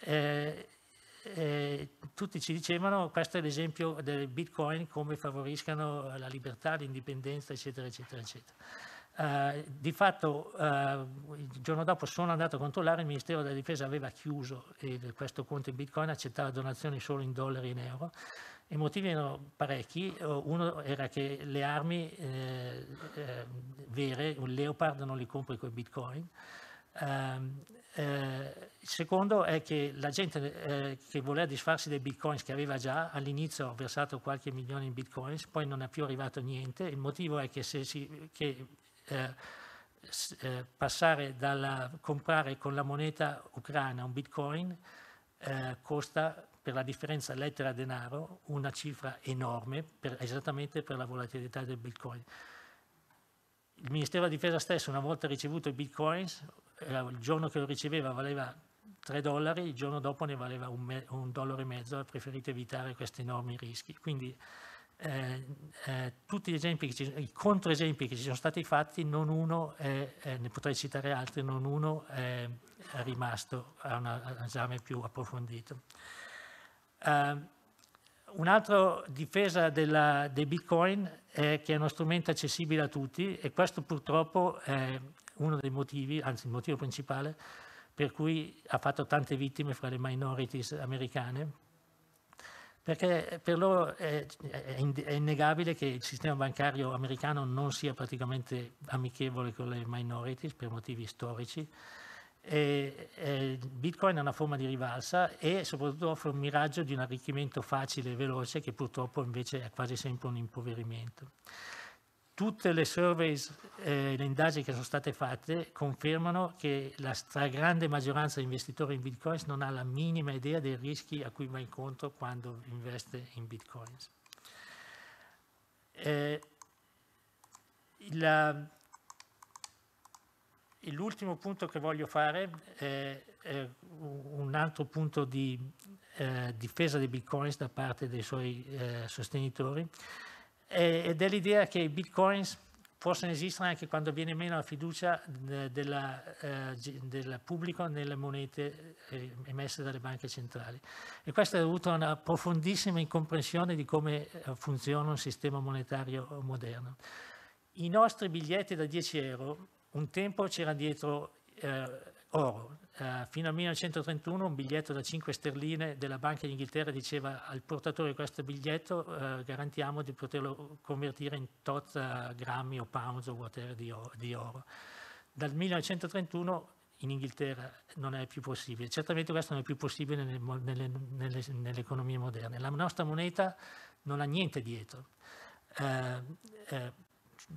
S3: eh, eh, tutti ci dicevano questo è l'esempio del bitcoin come favoriscano la libertà, l'indipendenza eccetera eccetera eccetera. Eh, di fatto eh, il giorno dopo sono andato a controllare, il Ministero della Difesa aveva chiuso questo conto in bitcoin, accettava donazioni solo in dollari e in euro. I motivi erano parecchi, eh, uno era che le armi eh, vere, un leopard non li compri con bitcoin, ehm, il secondo è che la gente eh, che voleva disfarsi dei bitcoins che aveva già all'inizio versato qualche milione in bitcoins, poi non è più arrivato niente. Il motivo è che, si, che eh, eh, passare dalla comprare con la moneta ucraina un bitcoin eh, costa per la differenza lettera denaro una cifra enorme per, esattamente per la volatilità del bitcoin. Il Ministero della Difesa stesso una volta ricevuto i bitcoins, eh, il giorno che lo riceveva valeva 3 dollari, il giorno dopo ne valeva un, un dollaro e mezzo, preferite evitare questi enormi rischi. Quindi eh, eh, tutti gli esempi, ci, i controesempi che ci sono stati fatti, non uno, eh, ne potrei citare altri, non uno è rimasto a un esame più approfondito. Eh, Un'altra difesa della, dei bitcoin è che è uno strumento accessibile a tutti e questo purtroppo è uno dei motivi, anzi il motivo principale, per cui ha fatto tante vittime fra le minorities americane, perché per loro è, innegabile che il sistema bancario americano non sia praticamente amichevole con le minorities per motivi storici. E, e Bitcoin è una forma di rivalsa e soprattutto offre un miraggio di un arricchimento facile e veloce che purtroppo invece è quasi sempre un impoverimento tutte le surveys, eh, le indagini che sono state fatte confermano che la stragrande maggioranza degli investitori in bitcoins non ha la minima idea dei rischi a cui va incontro quando investe in bitcoins. Eh, l'ultimo punto che voglio fare è, è un altro punto di eh, difesa dei bitcoins da parte dei suoi eh, sostenitori ed è l'idea che i bitcoins possono esistere anche quando viene meno la fiducia eh, eh, del pubblico nelle monete eh, emesse dalle banche centrali. E questo è dovuto a una profondissima incomprensione di come funziona un sistema monetario moderno. I nostri biglietti da 10 euro, un tempo c'era dietro eh, oro, eh, fino al 1931 un biglietto da 5 sterline della Banca d'Inghilterra diceva al portatore di questo biglietto eh, garantiamo di poterlo convertire in tot eh, grammi o pounds o whatever di oro, di oro. Dal 1931 in Inghilterra non è più possibile. Certamente questo non è più possibile nelle, nelle, nelle, economie moderne. La nostra moneta non ha niente dietro. Eh, eh,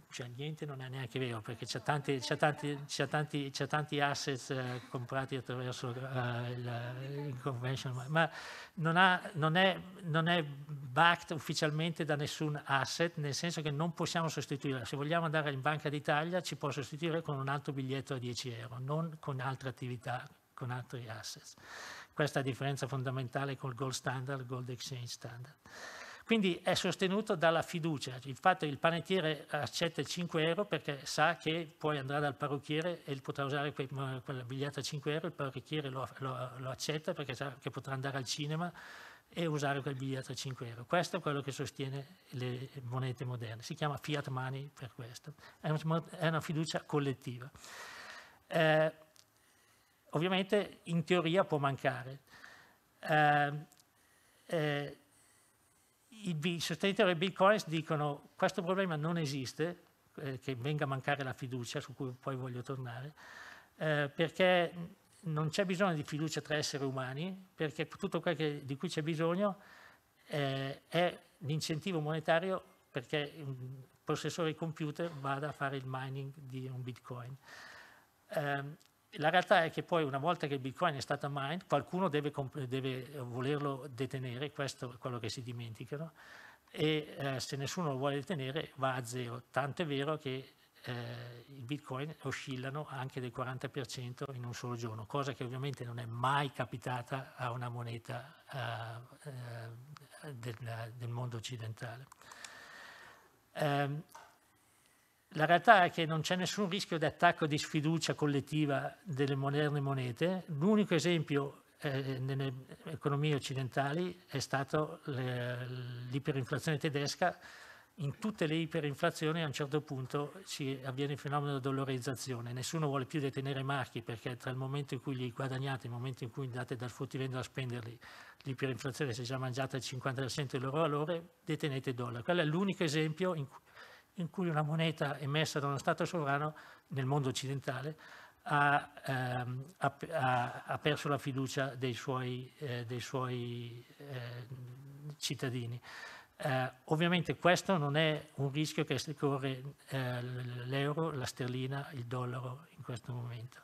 S3: cioè, niente non è neanche vero perché c'è tanti, c'è tanti, c'è tanti, c'è tanti assets eh, comprati attraverso eh, il, eh, il convention, ma non, ha, non, è, non, è, backed ufficialmente da nessun asset, nel senso che non possiamo sostituirla. Se vogliamo andare in Banca d'Italia ci può sostituire con un altro biglietto a 10 euro, non con altre attività, con altri assets. Questa è la differenza fondamentale col gold standard, gold exchange standard. Quindi è sostenuto dalla fiducia, il fatto che il panettiere accetta 5 euro perché sa che poi andrà dal parrucchiere e potrà usare quel, quel biglietto a 5 euro, il parrucchiere lo, lo, lo accetta perché sa che potrà andare al cinema e usare quel biglietto a 5 euro. Questo è quello che sostiene le monete moderne, si chiama fiat money per questo, è una fiducia collettiva. Eh, ovviamente in teoria può mancare. Eh, eh, i sostenitori del Bitcoin dicono questo problema non esiste, eh, che venga a mancare la fiducia, su cui poi voglio tornare, eh, perché non c'è bisogno di fiducia tra esseri umani, perché tutto quello che, di cui c'è bisogno eh, è l'incentivo monetario perché un possessore di computer vada a fare il mining di un Bitcoin. Ehm, la realtà è che poi una volta che il bitcoin è stato mined, qualcuno deve, deve eh, volerlo detenere, questo è quello che si dimenticano, e eh, se nessuno lo vuole detenere va a zero. Tanto è vero che eh, i bitcoin oscillano anche del 40% in un solo giorno, cosa che ovviamente non è mai capitata a una moneta eh, eh del, del, mondo occidentale. Ehm, la realtà è che non c'è nessun rischio di attacco di sfiducia collettiva delle moderne monete. L'unico esempio eh, nelle economie occidentali è stata eh, l'iperinflazione tedesca. In tutte le iperinflazioni a un certo punto avviene il fenomeno di dollarizzazione. Nessuno vuole più detenere marchi perché tra il momento in cui li guadagnate e il momento in cui andate dal fruttivendolo a spenderli, l'iperinflazione si è già mangiata il 50% del loro valore, detenete il dollaro. Quello è l'unico esempio in cui in cui una moneta emessa da uno Stato sovrano nel mondo occidentale ha, ehm, ha, ha, perso la fiducia dei suoi, eh, dei suoi eh, cittadini. Eh, ovviamente questo non è un rischio che corre eh, l'euro, la sterlina, il dollaro in questo momento.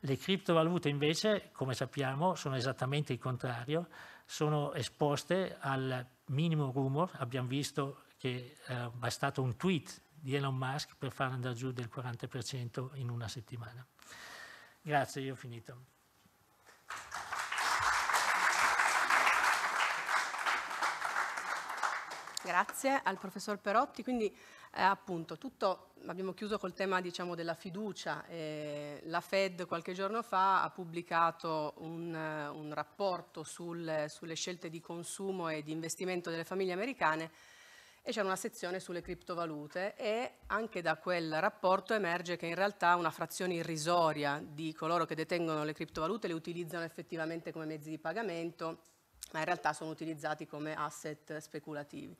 S3: Le criptovalute invece, come sappiamo, sono esattamente il contrario, sono esposte al minimo rumor, abbiamo visto che eh, bastato un tweet di Elon Musk per far andare giù del 40% in una settimana. Grazie, io ho finito.
S1: Grazie al professor Perotti. Quindi eh, appunto tutto abbiamo chiuso col tema diciamo, della fiducia. Eh, la Fed qualche giorno fa ha pubblicato un, un rapporto sul, sulle scelte di consumo e di investimento delle famiglie americane e c'era una sezione sulle criptovalute e anche da quel rapporto emerge che in realtà una frazione irrisoria di coloro che detengono le criptovalute le utilizzano effettivamente come mezzi di pagamento, ma in realtà sono utilizzati come asset speculativi.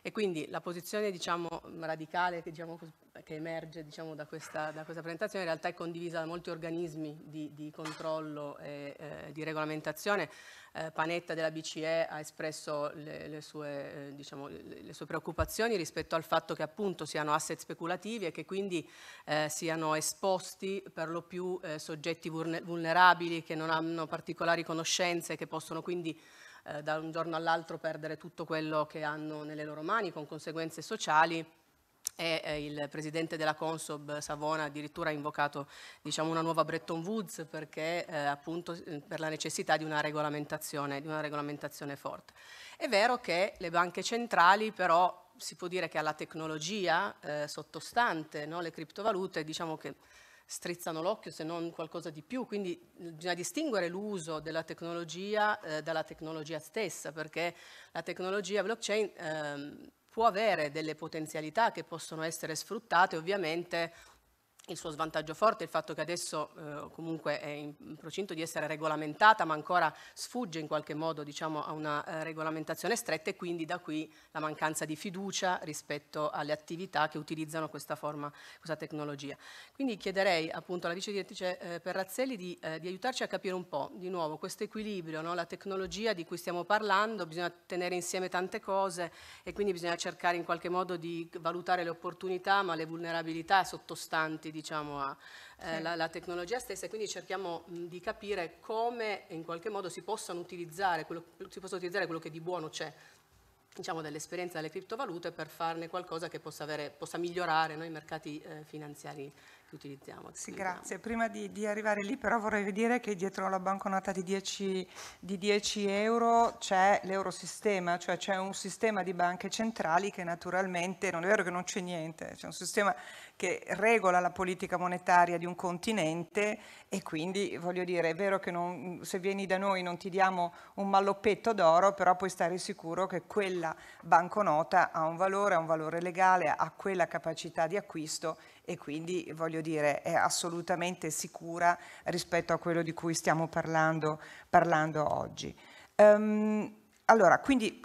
S1: E quindi la posizione diciamo, radicale che, diciamo, che emerge diciamo, da, questa, da, questa, presentazione in realtà è condivisa da molti organismi di, di controllo e eh, di regolamentazione. Eh, Panetta della BCE ha espresso le, le, sue, eh, diciamo, le, sue, preoccupazioni rispetto al fatto che appunto siano asset speculativi e che quindi eh, siano esposti per lo più eh, soggetti vulnerabili che non hanno particolari conoscenze, che possono quindi eh, da un giorno all'altro perdere tutto quello che hanno nelle loro mani con conseguenze sociali e eh, il presidente della Consob Savona addirittura ha invocato diciamo, una nuova Bretton Woods perché, eh, appunto, eh, per la necessità di una, regolamentazione, di una regolamentazione forte. È vero che le banche centrali però si può dire che alla tecnologia eh, sottostante, no? le criptovalute, diciamo che strizzano l'occhio se non qualcosa di più, quindi mhmm, bisogna distinguere l'uso della tecnologia eh, dalla tecnologia stessa, perché la tecnologia blockchain eh, può avere delle potenzialità che possono essere sfruttate, ovviamente il suo svantaggio forte è il fatto che adesso eh, comunque è in procinto di essere regolamentata, ma ancora sfugge in qualche modo diciamo, a una eh, regolamentazione stretta e quindi da qui la mancanza di fiducia rispetto alle attività che utilizzano questa forma, questa tecnologia. Quindi chiederei appunto alla vice direttrice eh, Perrazzelli di, eh, di, aiutarci a capire un po' di nuovo questo equilibrio, no? la tecnologia di cui stiamo parlando, bisogna tenere insieme tante cose e quindi bisogna cercare in qualche modo di valutare le opportunità ma le vulnerabilità sottostanti diciamo, alla eh, sì. tecnologia stessa e quindi cerchiamo mh, di capire come in qualche modo si, possano utilizzare quello, si possa utilizzare quello che di buono c'è diciamo, dell'esperienza delle criptovalute per farne qualcosa che possa, avere, possa migliorare no, i mercati eh, finanziari
S2: utilizziamo. Sì, grazie. Prima di, di, arrivare lì però vorrei dire che dietro la banconota di 10, di 10 euro c'è l'eurosistema, cioè c'è un sistema di banche centrali che naturalmente, non è vero che non c'è niente, c'è un sistema che regola la politica monetaria di un continente e quindi voglio dire è vero che non, se vieni da noi non ti diamo un malloppetto d'oro, però puoi stare sicuro che quella banconota ha un valore, ha un valore legale, ha quella capacità di acquisto e quindi voglio dire è assolutamente sicura rispetto a quello di cui stiamo parlando, parlando oggi. Um, allora, quindi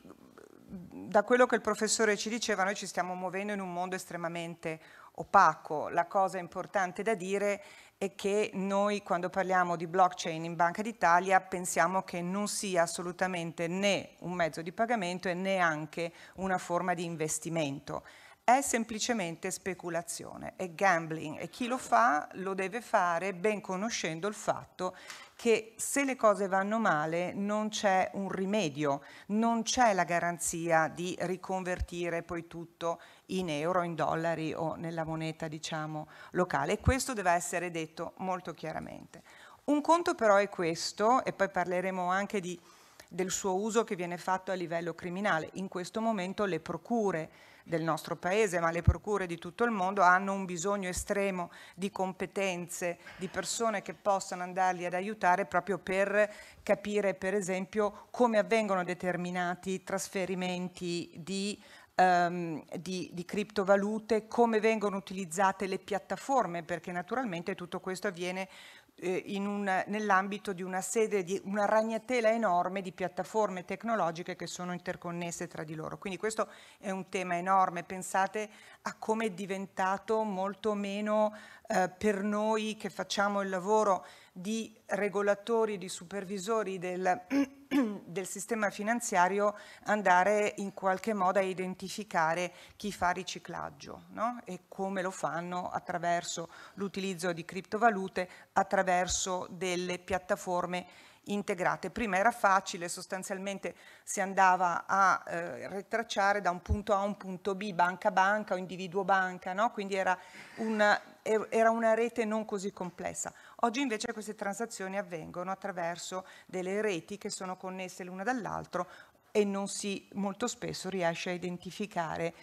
S2: da quello che il professore ci diceva noi ci stiamo muovendo in un mondo estremamente opaco, la cosa importante da dire è che noi quando parliamo di blockchain in Banca d'Italia pensiamo che non sia assolutamente né un mezzo di pagamento e neanche una forma di investimento è semplicemente speculazione, è gambling e chi lo fa lo deve fare ben conoscendo il fatto che se le cose vanno male non c'è un rimedio, non c'è la garanzia di riconvertire poi tutto in euro, in dollari o nella moneta diciamo locale e questo deve essere detto molto chiaramente. Un conto però è questo e poi parleremo anche di, del suo uso che viene fatto a livello criminale. In questo momento le procure del nostro paese, ma le procure di tutto il mondo hanno un bisogno estremo di competenze, di persone che possano andarli ad aiutare proprio per capire per esempio come avvengono determinati trasferimenti di ehm, di, di, criptovalute, come vengono utilizzate le piattaforme, perché naturalmente tutto questo avviene eh, un, nell'ambito di una sede, di una ragnatela enorme di piattaforme tecnologiche che sono interconnesse tra di loro. Quindi questo è un tema enorme, pensate a come è diventato molto meno eh, per noi che facciamo il lavoro di regolatori, di supervisori del, del sistema finanziario andare in qualche modo a identificare chi fa riciclaggio no? e come lo fanno attraverso l'utilizzo di criptovalute, attraverso delle piattaforme integrate. Prima era facile, sostanzialmente si andava a eh, retracciare da un punto A a un punto B, banca a banca o individuo banca, no? quindi era una, eh, era una rete non così complessa. Oggi invece queste transazioni avvengono attraverso delle reti che sono connesse l'una dall'altra e non si molto spesso riesce a identificare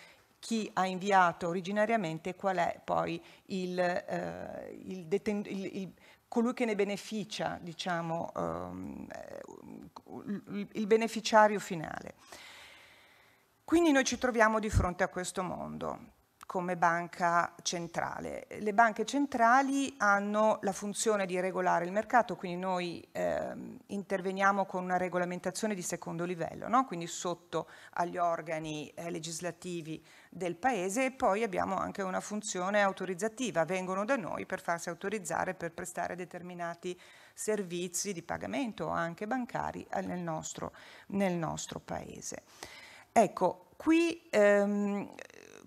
S2: chi ha inviato originariamente qual è poi il, eh, il, il, il colui che ne beneficia, diciamo, um, il beneficiario finale. Quindi noi ci troviamo di fronte a questo mondo come banca centrale. Le banche centrali hanno la funzione di regolare il mercato, quindi noi eh, interveniamo con una regolamentazione di secondo livello, no? quindi sotto agli organi eh, legislativi del Paese e poi abbiamo anche una funzione autorizzativa, vengono da noi per farsi autorizzare per prestare determinati servizi di pagamento anche bancari nel nostro, nel nostro Paese. Ecco, qui ehm,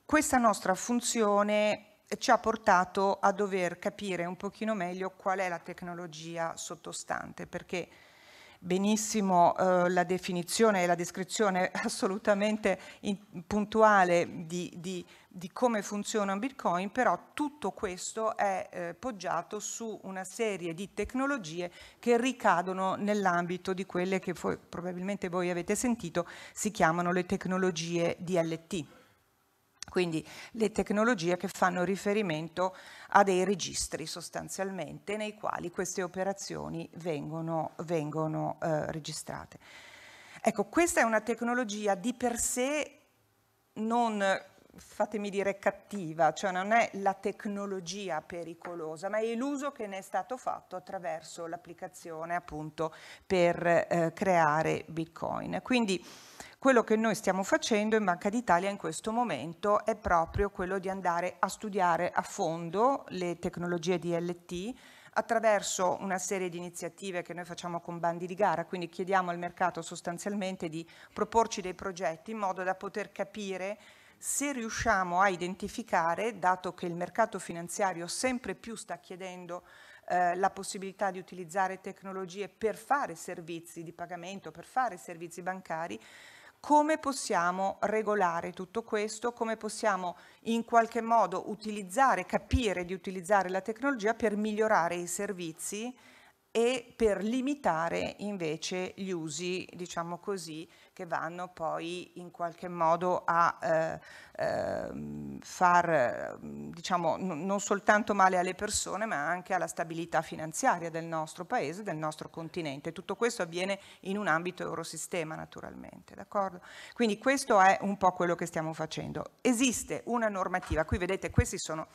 S2: questa nostra funzione ci ha portato a dover capire un pochino meglio qual è la tecnologia sottostante, perché benissimo eh, la definizione e la descrizione assolutamente in, puntuale di, di, di, come funziona un bitcoin, però tutto questo è eh, poggiato su una serie di tecnologie che ricadono nell'ambito di quelle che probabilmente voi avete sentito si chiamano le tecnologie DLT quindi le tecnologie che fanno riferimento a dei registri sostanzialmente nei quali queste operazioni vengono, vengono eh, registrate. Ecco, questa è una tecnologia di per sé non fatemi dire cattiva, cioè non è la tecnologia pericolosa, ma è l'uso che ne è stato fatto attraverso l'applicazione appunto per eh, creare Bitcoin. Quindi quello che noi stiamo facendo in Banca d'Italia in questo momento è proprio quello di andare a studiare a fondo le tecnologie di LT attraverso una serie di iniziative che noi facciamo con bandi di gara, quindi chiediamo al mercato sostanzialmente di proporci dei progetti in modo da poter capire se riusciamo a identificare, dato che il mercato finanziario sempre più sta chiedendo eh, la possibilità di utilizzare tecnologie per fare servizi di pagamento, per fare servizi bancari, come possiamo regolare tutto questo, come possiamo in qualche modo utilizzare, capire di utilizzare la tecnologia per migliorare i servizi e per limitare invece gli usi, diciamo così, che vanno poi in qualche modo a eh, eh, far diciamo, non soltanto male alle persone ma anche alla stabilità finanziaria del nostro paese, del nostro continente. Tutto questo avviene in un ambito eurosistema naturalmente. D'accordo? Quindi questo è un po' quello che stiamo facendo. Esiste una normativa, qui vedete questi sono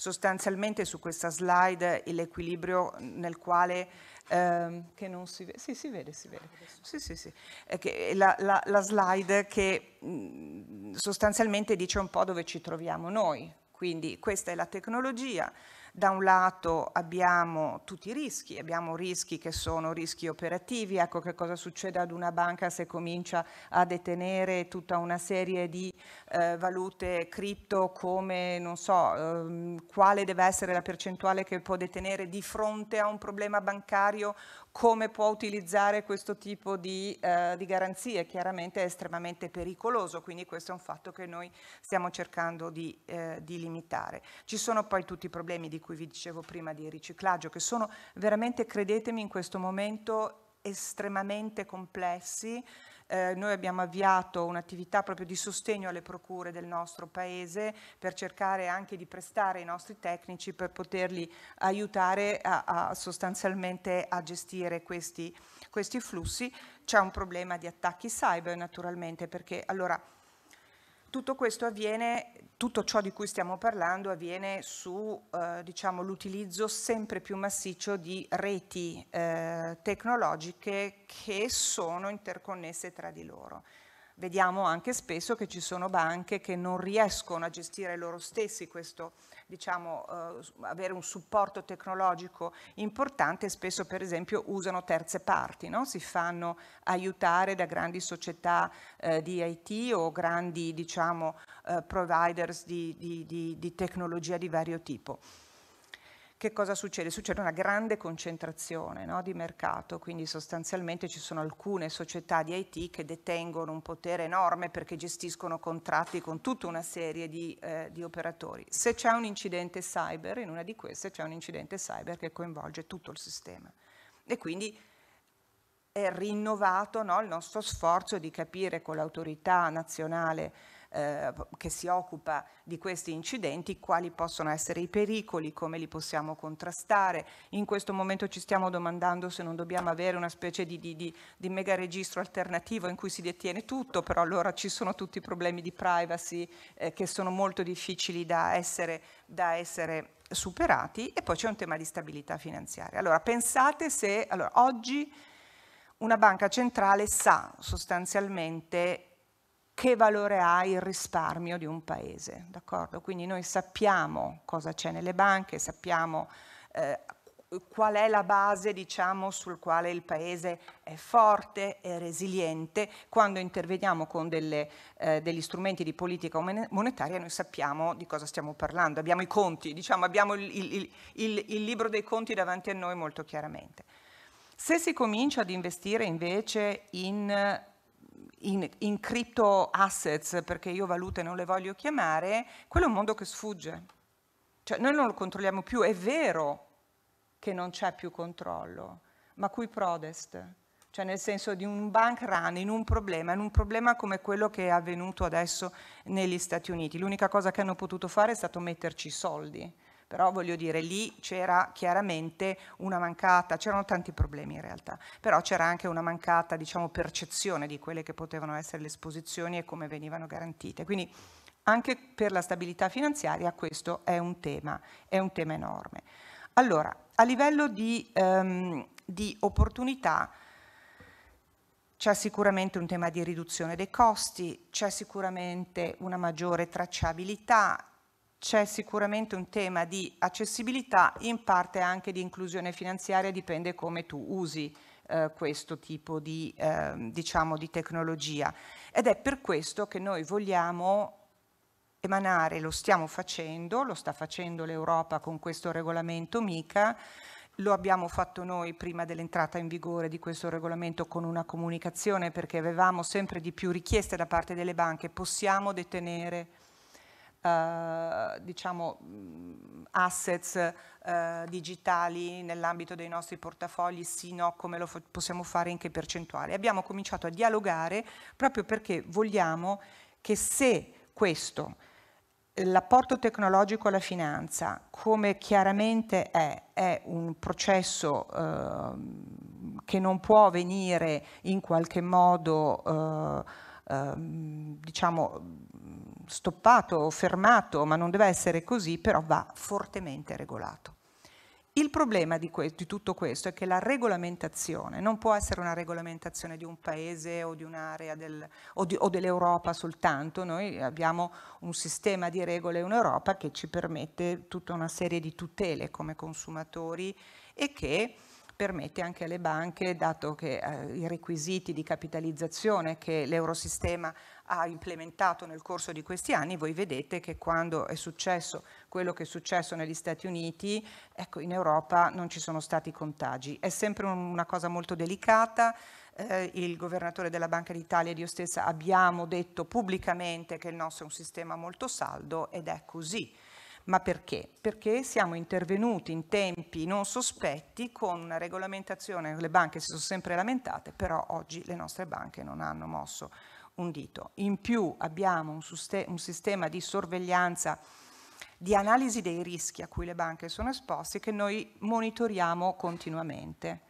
S2: sostanzialmente su questa slide l'equilibrio nel quale ehm, che non si vede, sì si vede, si vede, sì, sì, sì. Eh, la, la, la, slide che mh, mhmm, sostanzialmente dice un po' dove ci troviamo noi, quindi questa è la tecnologia, da un lato abbiamo tutti i rischi, abbiamo rischi che sono rischi operativi, ecco che cosa succede ad una banca se comincia a detenere tutta una serie di eh, valute cripto come non so ehm, quale deve essere la percentuale che può detenere di fronte a un problema bancario come può utilizzare questo tipo di, eh, di, garanzie, chiaramente è estremamente pericoloso, quindi questo è un fatto che noi stiamo cercando di, eh, di, limitare. Ci sono poi tutti i problemi di cui vi dicevo prima di riciclaggio, che sono veramente, credetemi, in questo momento estremamente complessi, eh, noi abbiamo avviato un'attività proprio di sostegno alle procure del nostro paese per cercare anche di prestare i nostri tecnici per poterli aiutare a, a sostanzialmente a gestire questi, questi flussi. C'è un problema di attacchi cyber naturalmente perché allora tutto questo avviene tutto ciò di cui stiamo parlando avviene sull'utilizzo eh, diciamo, sempre più massiccio di reti eh, tecnologiche che sono interconnesse tra di loro. Vediamo anche spesso che ci sono banche che non riescono a gestire loro stessi questo, diciamo, eh, avere un supporto tecnologico importante, spesso per esempio usano terze parti, no? si fanno aiutare da grandi società eh, di IT o grandi diciamo, eh, providers di, di, di, di tecnologia di vario tipo che cosa succede? Succede una grande concentrazione no, di mercato, quindi sostanzialmente ci sono alcune società di IT che detengono un potere enorme perché gestiscono contratti con tutta una serie di, eh, di operatori. Se c'è un incidente cyber, in una di queste c'è un incidente cyber che coinvolge tutto il sistema. E quindi è rinnovato no, il nostro sforzo di capire con l'autorità nazionale eh, che si occupa di questi incidenti, quali possono essere i pericoli, come li possiamo contrastare. In questo momento ci stiamo domandando se non dobbiamo avere una specie di, di, di, di mega registro alternativo in cui si detiene tutto, però allora ci sono tutti i problemi di privacy eh, che sono molto difficili da essere, da essere superati e poi c'è un tema di stabilità finanziaria. Allora pensate se allora, oggi una banca centrale sa sostanzialmente che valore ha il risparmio di un paese. D'accordo? Quindi noi sappiamo cosa c'è nelle banche, sappiamo eh, qual è la base diciamo, sul quale il Paese è forte e resiliente. Quando interveniamo con delle, eh, degli strumenti di politica monetaria noi sappiamo di cosa stiamo parlando, abbiamo i conti, diciamo, abbiamo il, il, il, il libro dei conti davanti a noi molto chiaramente. Se si comincia ad investire invece in in, in crypto assets, perché io valute non le voglio chiamare, quello è un mondo che sfugge. Cioè noi non lo controlliamo più, è vero che non c'è più controllo, ma cui protest? Cioè nel senso di un bank run in un problema, in un problema come quello che è avvenuto adesso negli Stati Uniti. L'unica cosa che hanno potuto fare è stato metterci soldi però voglio dire lì c'era chiaramente una mancata, c'erano tanti problemi in realtà, però c'era anche una mancata diciamo, percezione di quelle che potevano essere le esposizioni e come venivano garantite. Quindi anche per la stabilità finanziaria questo è un tema, è un tema enorme. Allora, a livello di, um, di opportunità, c'è sicuramente un tema di riduzione dei costi, c'è sicuramente una maggiore tracciabilità, c'è sicuramente un tema di accessibilità, in parte anche di inclusione finanziaria, dipende come tu usi eh, questo tipo di, eh, diciamo, di tecnologia. Ed è per questo che noi vogliamo emanare, lo stiamo facendo, lo sta facendo l'Europa con questo regolamento MICA, lo abbiamo fatto noi prima dell'entrata in vigore di questo regolamento con una comunicazione perché avevamo sempre di più richieste da parte delle banche, possiamo detenere eh, diciamo, mm, assets eh, digitali nell'ambito dei nostri portafogli, sì, no, come lo possiamo fare, in che percentuale. Abbiamo cominciato a dialogare proprio perché vogliamo che se questo, l'apporto tecnologico alla finanza, come chiaramente è, è un processo eh, che non può venire in qualche modo, eh, ehm, diciamo, stoppato o fermato, ma non deve essere così, però va fortemente regolato. Il problema di, di, tutto questo è che la regolamentazione non può essere una regolamentazione di un paese o di un'area del, o, o, dell'Europa soltanto, noi abbiamo un sistema di regole in Europa che ci permette tutta una serie di tutele come consumatori e che permette anche alle banche, dato che eh, i requisiti di capitalizzazione che l'eurosistema ha implementato nel corso di questi anni, voi vedete che quando è successo quello che è successo negli Stati Uniti, ecco, in Europa non ci sono stati contagi. È sempre una cosa molto delicata, eh, il governatore della Banca d'Italia ed io stessa abbiamo detto pubblicamente che il nostro è un sistema molto saldo ed è così. Ma perché? Perché siamo intervenuti in tempi non sospetti con una regolamentazione che le banche si sono sempre lamentate, però oggi le nostre banche non hanno mosso un dito. In più abbiamo un, un sistema di sorveglianza di analisi dei rischi a cui le banche sono esposte che noi monitoriamo continuamente.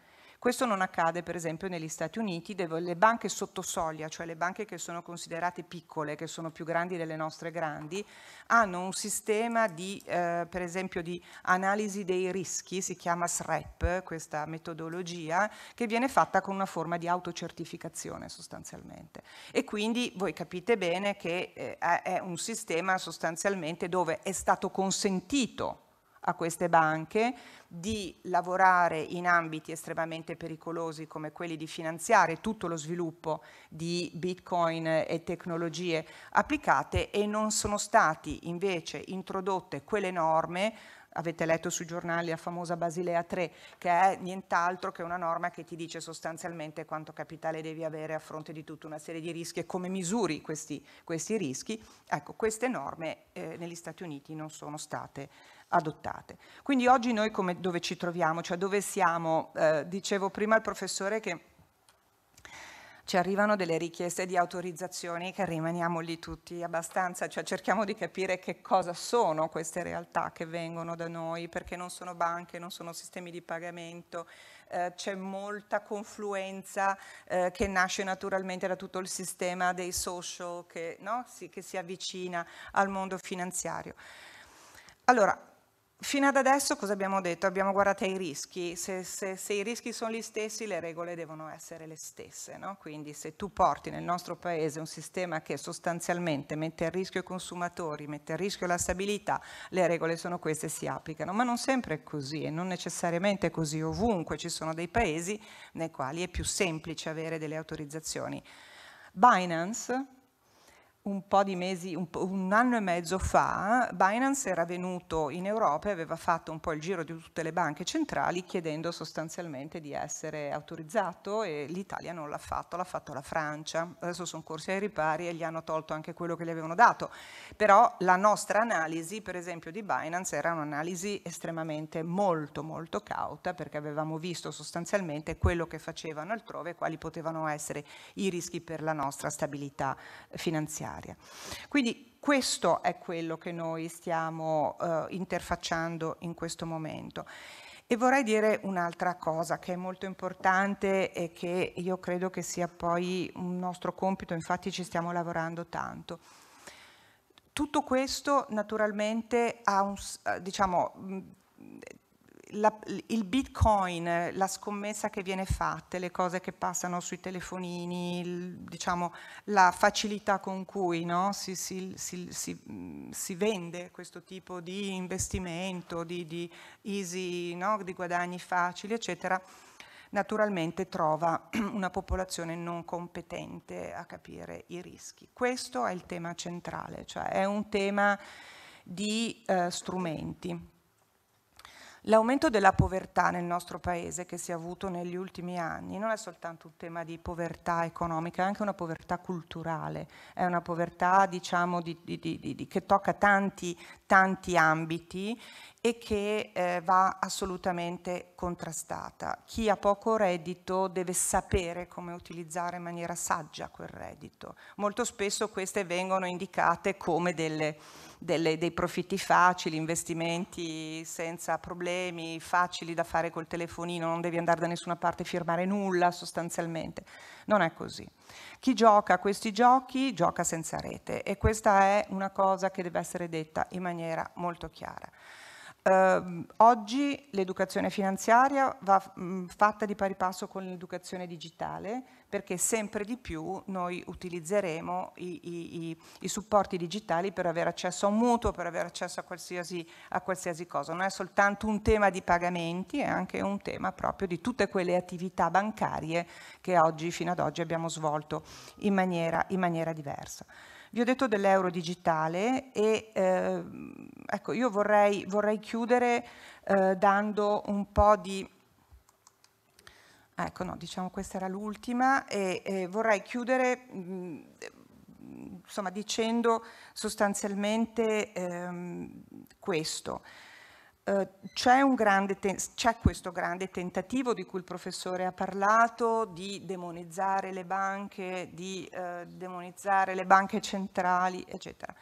S2: Questo non accade per esempio negli Stati Uniti dove le banche sotto cioè le banche che sono considerate piccole, che sono più grandi delle nostre grandi, hanno un sistema di, eh, per esempio di analisi dei rischi, si chiama SREP, questa metodologia, che viene fatta con una forma di autocertificazione sostanzialmente. E quindi voi capite bene che eh, è un sistema sostanzialmente dove è stato consentito a queste banche di lavorare in ambiti estremamente pericolosi come quelli di finanziare tutto lo sviluppo di bitcoin e tecnologie applicate e non sono stati invece introdotte quelle norme avete letto sui giornali la famosa Basilea 3, che è nient'altro che una norma che ti dice sostanzialmente quanto capitale devi avere a fronte di tutta una serie di rischi e come misuri questi, questi rischi. Ecco, queste norme eh, negli Stati Uniti non sono state adottate. Quindi oggi noi come, dove ci troviamo, cioè dove siamo? Eh, dicevo prima al professore che ci arrivano delle richieste di autorizzazioni che rimaniamo lì tutti abbastanza, cioè cerchiamo di capire che cosa sono queste realtà che vengono da noi, perché non sono banche, non sono sistemi di pagamento, eh, c'è molta confluenza eh, che nasce naturalmente da tutto il sistema dei social che, no? si, che si avvicina al mondo finanziario. Allora, Fino ad adesso cosa abbiamo detto? Abbiamo guardato ai rischi, se, se, se, i rischi sono gli stessi le regole devono essere le stesse, no? quindi se tu porti nel nostro paese un sistema che sostanzialmente mette a rischio i consumatori, mette a rischio la stabilità, le regole sono queste e si applicano, ma non sempre è così e non necessariamente è così ovunque, ci sono dei paesi nei quali è più semplice avere delle autorizzazioni. Binance un po' di mesi, un, un, anno e mezzo fa, Binance era venuto in Europa e aveva fatto un po' il giro di tutte le banche centrali chiedendo sostanzialmente di essere autorizzato e l'Italia non l'ha fatto, l'ha fatto la Francia. Adesso sono corsi ai ripari e gli hanno tolto anche quello che gli avevano dato. Però la nostra analisi, per esempio, di Binance era un'analisi estremamente molto molto cauta perché avevamo visto sostanzialmente quello che facevano altrove e quali potevano essere i rischi per la nostra stabilità finanziaria finanziaria. Quindi questo è quello che noi stiamo eh, interfacciando in questo momento. E vorrei dire un'altra cosa che è molto importante e che io credo che sia poi un nostro compito, infatti ci stiamo lavorando tanto. Tutto questo naturalmente ha un, eh, diciamo, la, il bitcoin, la scommessa che viene fatta, le cose che passano sui telefonini, il, diciamo, la facilità con cui no, si, si, si, si, mm, vende questo tipo di investimento, di, di easy, no, di guadagni facili, eccetera, naturalmente trova una popolazione non competente a capire i rischi. Questo è il tema centrale, cioè è un tema di eh, strumenti. L'aumento della povertà nel nostro paese che si è avuto negli ultimi anni non è soltanto un tema di povertà economica, è anche una povertà culturale, è una povertà diciamo, di, di, di, che tocca tanti, tanti ambiti e che eh, va assolutamente contrastata. Chi ha poco reddito deve sapere come utilizzare in maniera saggia quel reddito. Molto spesso queste vengono indicate come delle, delle, dei profitti facili, investimenti senza problemi, facili da fare col telefonino, non devi andare da nessuna parte a firmare nulla sostanzialmente. Non è così. Chi gioca a questi giochi gioca senza rete e questa è una cosa che deve essere detta in maniera molto chiara. Eh, oggi l'educazione finanziaria va mh, mm, fatta di pari passo con l'educazione digitale perché sempre di più noi utilizzeremo i, i, i, i, supporti digitali per avere accesso a un mutuo, per avere accesso a qualsiasi, a qualsiasi cosa. Non è soltanto un tema di pagamenti, è anche un tema proprio di tutte quelle attività bancarie che oggi, fino ad oggi abbiamo svolto in maniera, in maniera diversa. Vi ho detto dell'euro digitale e eh, ecco, io vorrei, vorrei chiudere eh, dando un po' di... Ecco, no, diciamo questa era l'ultima e, e, vorrei chiudere mh, mm, insomma, dicendo sostanzialmente ehm, questo. Eh, c'è, grande, questo grande tentativo di cui il professore ha parlato di demonizzare le banche, di eh, demonizzare le banche centrali, eccetera.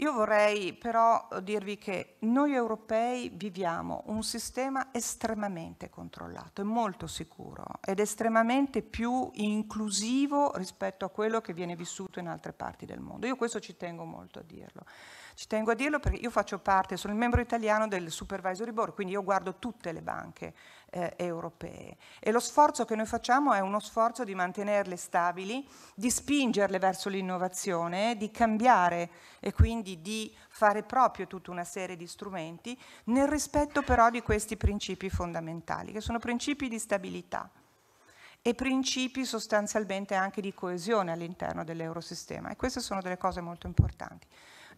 S2: Io vorrei però dirvi che noi europei viviamo un sistema estremamente controllato e molto sicuro ed estremamente più inclusivo rispetto a quello che viene vissuto in altre parti del mondo. Io questo ci tengo molto a dirlo. Ci tengo a dirlo perché io faccio parte, sono il membro italiano del Supervisory Board, quindi io guardo tutte le banche eh, europee e lo sforzo che noi facciamo è uno sforzo di mantenerle stabili, di spingerle verso l'innovazione, di cambiare e quindi di fare proprio tutta una serie di strumenti nel rispetto però di questi principi fondamentali, che sono principi di stabilità e principi sostanzialmente anche di coesione all'interno dell'eurosistema e queste sono delle cose molto importanti.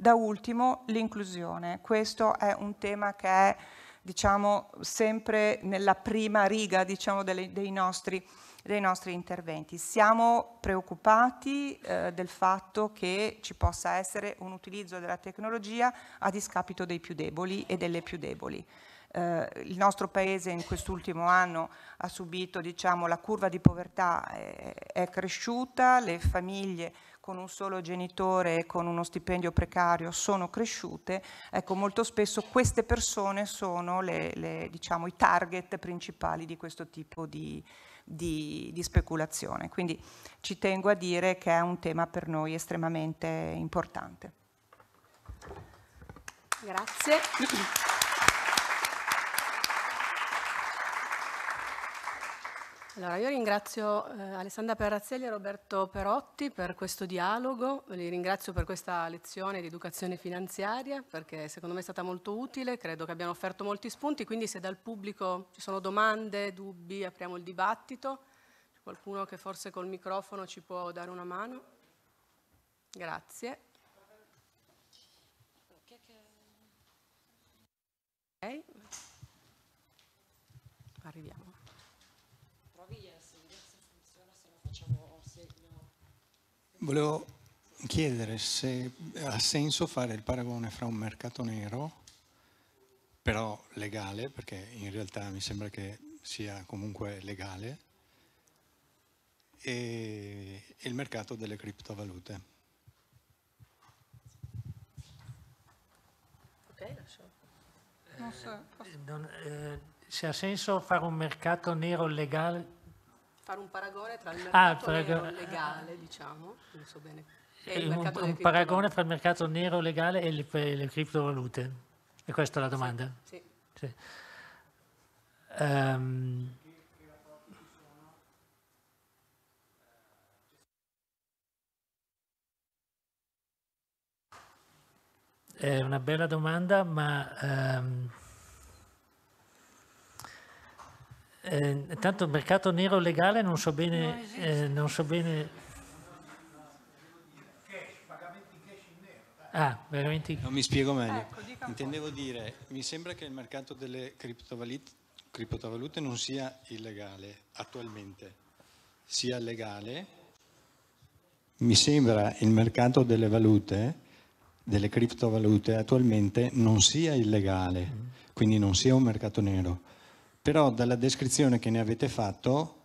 S2: Da ultimo l'inclusione, questo è un tema che è diciamo, sempre nella prima riga diciamo, delle, dei, nostri, dei, nostri, interventi. Siamo preoccupati eh, del fatto che ci possa essere un utilizzo della tecnologia a discapito dei più deboli e delle più deboli. Eh, il nostro paese in quest'ultimo anno ha subito, diciamo, la curva di povertà eh, è, è cresciuta, le famiglie con un solo genitore e con uno stipendio precario sono cresciute, ecco, molto spesso queste persone sono le, le, diciamo, i target principali di questo tipo di, di, di speculazione. Quindi ci tengo a dire che è un tema per noi estremamente importante.
S1: Grazie. Allora, io ringrazio eh, Alessandra Perrazzelli e Roberto Perotti per questo dialogo, li ringrazio per questa lezione di educazione finanziaria perché secondo me è stata molto utile, credo che abbiano offerto molti spunti, quindi se dal pubblico ci sono domande, dubbi, apriamo il dibattito. C'è qualcuno che forse col microfono ci può dare una mano? Grazie. Okay.
S2: Arriviamo.
S4: Volevo chiedere se ha senso fare il paragone fra un mercato nero, però legale, perché in realtà mi sembra che sia comunque legale, e il mercato delle criptovalute.
S3: Ok, lascio. Non so. Eh, non, eh, se ha senso fare un mercato nero legale
S1: fare un paragone tra il ah, mercato ah, il nero legale, diciamo, non so bene, e il eh, un, un paragone tra
S3: il mercato nero legale e le, le criptovalute. E questa è la domanda? Sì. sì. sì. Um, ehm, È una bella domanda, ma um, Eh, tanto il mercato nero legale non so bene... Non, eh, non so bene... Cash, pagamenti cash in nero.
S4: Ah, veramente... Non mi spiego meglio. Ecco, Intendevo dire, mi sembra che il mercato delle criptovalute, criptovalute non sia illegale attualmente, sia legale. Mi sembra il mercato delle valute delle criptovalute attualmente non sia illegale, mm. quindi non sia un mercato nero però dalla descrizione che ne avete fatto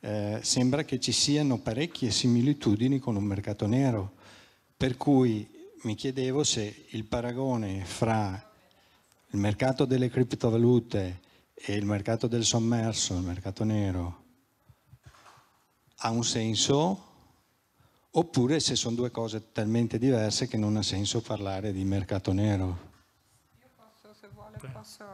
S4: eh, sembra che ci siano parecchie similitudini con un mercato nero, per cui mi chiedevo se il paragone fra il mercato delle criptovalute e il mercato del sommerso, il mercato nero, ha un senso oppure se sono due cose talmente diverse che non ha senso parlare di mercato nero.
S2: Io posso, se vuole, posso...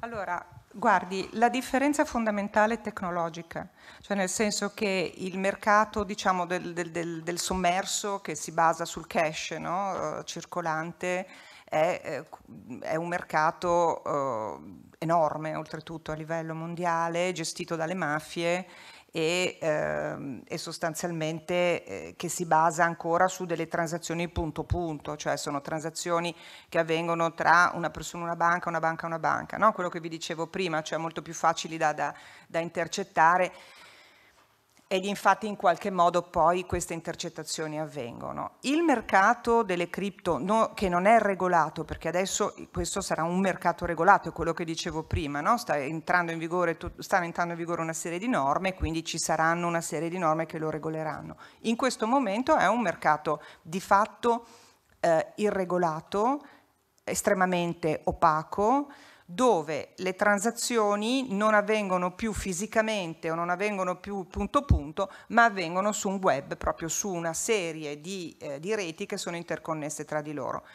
S2: Allora, Guardi, la differenza fondamentale è tecnologica, cioè nel senso che il mercato diciamo, del, del, del, sommerso che si basa sul cash no? Eh, circolante è, eh, è, un mercato eh, enorme oltretutto a livello mondiale, gestito dalle mafie e, ehm, e sostanzialmente eh, che si basa ancora su delle transazioni punto punto, cioè sono transazioni che avvengono tra una persona e una banca, una banca e una banca, no? quello che vi dicevo prima, cioè molto più facili da, da, da intercettare ed infatti in qualche modo poi queste intercettazioni avvengono. Il mercato delle cripto no, che non è regolato, perché adesso questo sarà un mercato regolato, è quello che dicevo prima, no? Sta entrando in vigore, stanno entrando in vigore una serie di norme, quindi ci saranno una serie di norme che lo regoleranno. In questo momento è un mercato di fatto eh, irregolato, estremamente opaco, dove le transazioni non avvengono più fisicamente o non avvengono più punto punto, ma avvengono su un web, proprio su una serie di, eh, di reti che sono interconnesse tra di loro.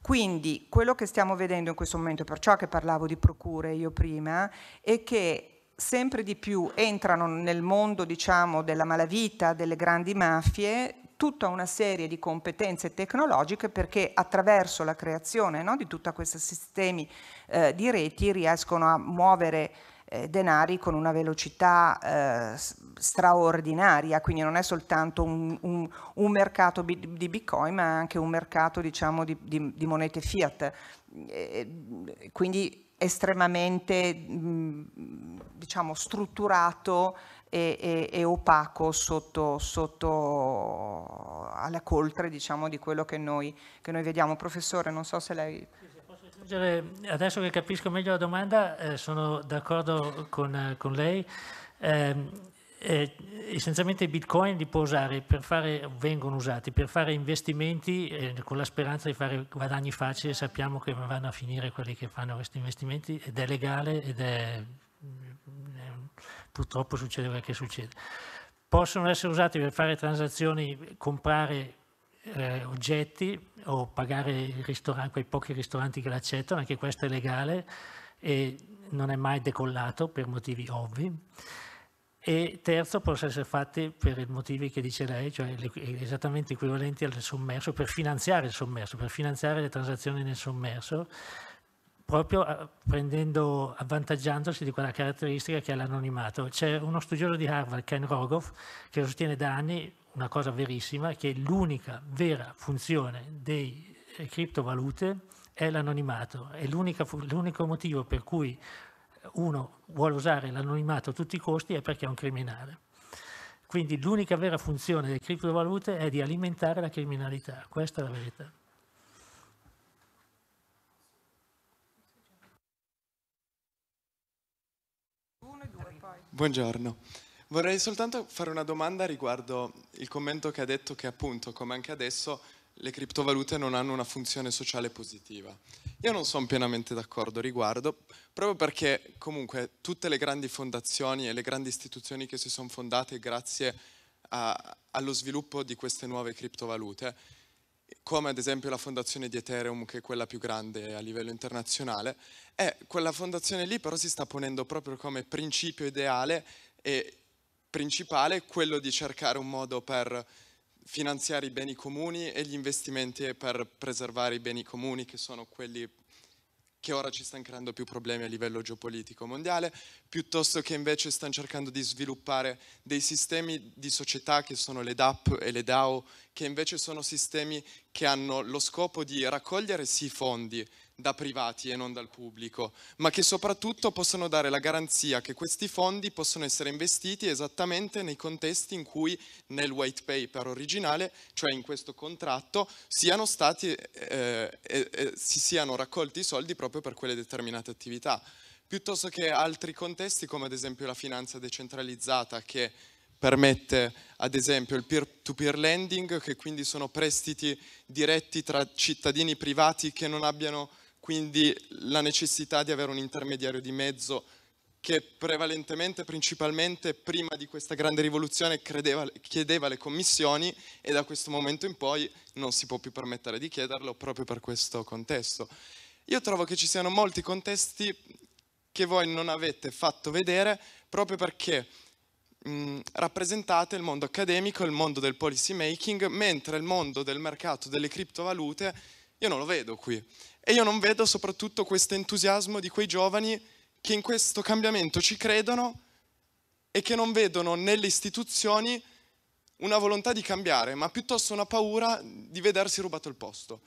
S2: Quindi quello che stiamo vedendo in questo momento, perciò che parlavo di procure io prima, è che sempre di più entrano nel mondo diciamo, della malavita, delle grandi mafie, tutta una serie di competenze tecnologiche perché attraverso la creazione no, di tutti questi sistemi eh, di reti riescono a muovere eh, denari con una velocità eh, straordinaria, quindi non è soltanto un, un, un mercato di bitcoin ma anche un mercato diciamo, di, di, di monete fiat, quindi estremamente diciamo, strutturato e, e, e opaco sotto, sotto, alla coltre diciamo, di quello che noi, che noi vediamo. Professore, non so se lei
S3: aggiungere, adesso che capisco meglio la domanda, eh, sono d'accordo con, eh, con lei. Eh, eh, essenzialmente i bitcoin li può usare per fare, vengono usati per fare investimenti eh, con la speranza di fare guadagni facili, sappiamo che vanno a finire quelli che fanno questi investimenti ed è legale ed è eh, purtroppo succede quel che succede. Possono essere usati per fare transazioni, comprare eh, oggetti o pagare quei pochi ristoranti che l'accettano, anche questo è legale e non è mai decollato per motivi ovvi. E terzo, possono essere fatti per i motivi che dice lei, cioè esattamente equivalenti al sommerso, per finanziare il sommerso, per finanziare le transazioni nel sommerso proprio eh, prendendo, avvantaggiandosi di quella caratteristica che è l'anonimato. C'è uno studioso di Harvard, Ken Rogoff, che sostiene da anni una cosa verissima, che l'unica vera funzione dei eh, criptovalute è l'anonimato, è l'unico motivo per cui uno vuole usare l'anonimato a tutti i costi è perché è un criminale. Quindi l'unica vera funzione delle criptovalute è di alimentare la criminalità, questa è la verità.
S5: Buongiorno. Vorrei soltanto fare una domanda riguardo il commento che ha detto che appunto, come anche adesso, le criptovalute non hanno una funzione sociale positiva. Io non sono pienamente d'accordo riguardo, proprio perché comunque tutte le grandi fondazioni e le grandi istituzioni che si sono fondate grazie a, allo sviluppo di queste nuove criptovalute come ad esempio la fondazione di Ethereum, che è quella più grande a livello internazionale, e quella fondazione lì però si sta ponendo proprio come principio ideale e principale quello di cercare un modo per finanziare i beni comuni e gli investimenti per preservare i beni comuni, che sono quelli che ora ci stanno creando più problemi a livello geopolitico mondiale, piuttosto che invece stanno cercando di sviluppare dei sistemi di società che sono le DAP e le DAO, che invece sono sistemi che hanno lo scopo di raccogliere sì fondi da privati e non dal pubblico, ma che soprattutto possono dare la garanzia che questi fondi possono essere investiti esattamente nei contesti in cui nel white paper originale, cioè in questo contratto, siano stati, eh, eh, eh si siano raccolti i soldi proprio per quelle determinate attività, piuttosto che altri contesti come ad esempio la finanza decentralizzata che permette ad esempio il peer-to-peer -peer lending che quindi sono prestiti diretti tra cittadini privati che non abbiano quindi la necessità di avere un intermediario di mezzo che prevalentemente, principalmente prima di questa grande rivoluzione credeva, chiedeva le commissioni e da questo momento in poi non si può più permettere di chiederlo proprio per questo contesto. Io trovo che ci siano molti contesti che voi non avete fatto vedere proprio perché mh, mm, rappresentate il mondo accademico, il mondo del policy making, mentre il mondo del mercato delle criptovalute io non lo vedo qui. E io non vedo soprattutto questo entusiasmo di quei giovani che in questo cambiamento ci credono e che non vedono nelle istituzioni una volontà di cambiare, ma piuttosto una paura di vedersi rubato il posto.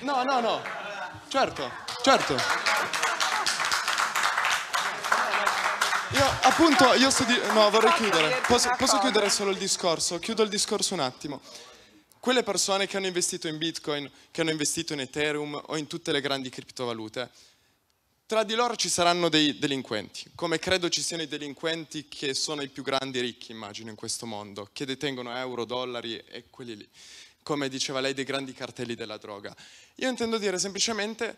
S5: No, no, no, certo, certo. Io appunto, io sto di... No, vorrei chiudere. Posso, posso chiudere solo il discorso? Chiudo il discorso un attimo quelle persone che hanno investito in Bitcoin, che hanno investito in Ethereum o in tutte le grandi criptovalute, tra di loro ci saranno dei delinquenti, come credo ci siano i delinquenti che sono i più grandi ricchi, immagino, in questo mondo, che detengono euro, dollari e quelli lì, come diceva lei, dei grandi cartelli della droga. Io intendo dire semplicemente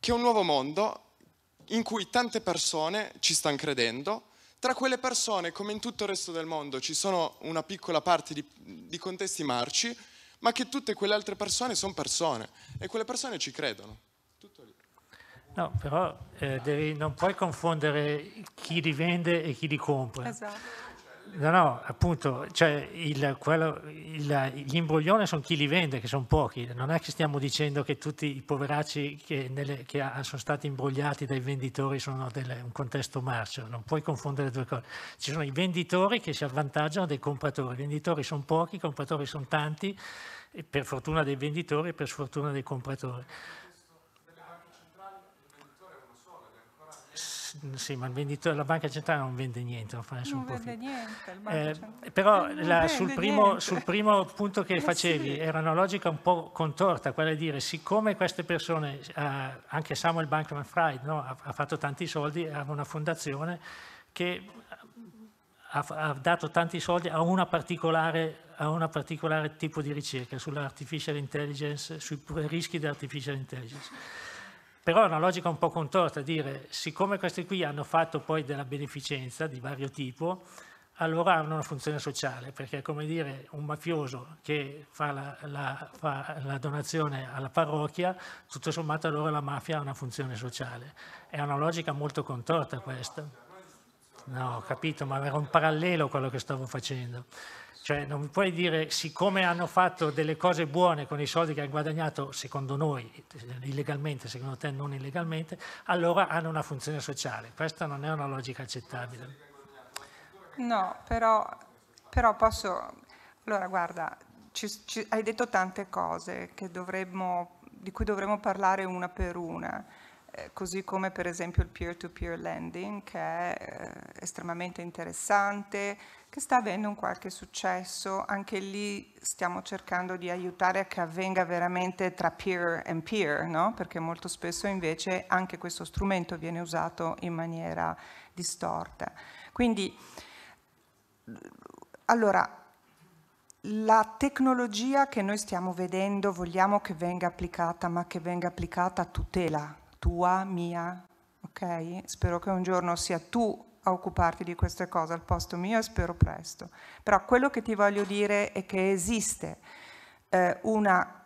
S5: che è un nuovo mondo in cui tante persone ci stanno credendo, tra quelle persone, come in tutto il resto del mondo, ci sono una piccola parte di, di contesti marci, ma che tutte quelle altre persone sono persone e quelle persone ci credono. Tutto lì.
S3: No, però eh, devi, non puoi confondere chi li vende e chi li compra. Esatto. No, no, appunto, cioè il, quello, il, gli imbroglioni sono chi li vende, che sono pochi, non è che stiamo dicendo che tutti i poveracci che, nelle, che ha, sono stati imbrogliati dai venditori sono delle, un contesto marcio, non puoi confondere le due cose. Ci sono i venditori che si avvantaggiano dei compratori, i venditori sono pochi, i compratori sono tanti, per fortuna dei venditori e per sfortuna dei compratori. sì, ma la banca centrale non vende niente, non fa nessun eh, non vende niente, eh, però la, sul, primo, sul, primo, punto che eh facevi sì. era una logica un po' contorta, quella di dire siccome queste persone, eh, anche Samuel Bankman Fried no, ha, ha, fatto tanti soldi, ha una fondazione che ha, ha dato tanti soldi a, una a un particolare tipo di ricerca sull'artificial intelligence, sui rischi dell'artificial intelligence. Però è una logica un po' contorta dire, siccome questi qui hanno fatto poi della beneficenza di vario tipo, allora hanno una funzione sociale, perché è come dire un mafioso che fa la, la, fa la, donazione alla parrocchia, tutto sommato allora la mafia ha una funzione sociale. È una logica molto contorta questa. No, ho capito, ma era un parallelo quello che stavo facendo. Cioè non mi puoi dire siccome hanno fatto delle cose buone con i soldi che hanno guadagnato, secondo noi, illegalmente, secondo te non illegalmente, allora hanno una funzione sociale. Questa non è una logica accettabile.
S2: No, però, però posso... Allora guarda, ci, ci, hai detto tante cose dovremmo, di cui dovremmo parlare una per una eh, così come per esempio il peer-to-peer -peer lending che è eh, estremamente interessante, che sta avendo un qualche successo, anche lì stiamo cercando di aiutare a che avvenga veramente tra peer and peer, no? perché molto spesso invece anche questo strumento viene usato in maniera distorta. Quindi, allora, la tecnologia che noi stiamo vedendo vogliamo che venga applicata, ma che venga applicata a tutela tua, mia, ok? Spero che un giorno sia tu a occuparti di queste cose al posto mio e spero presto. Però quello che ti voglio dire è che esiste eh, una,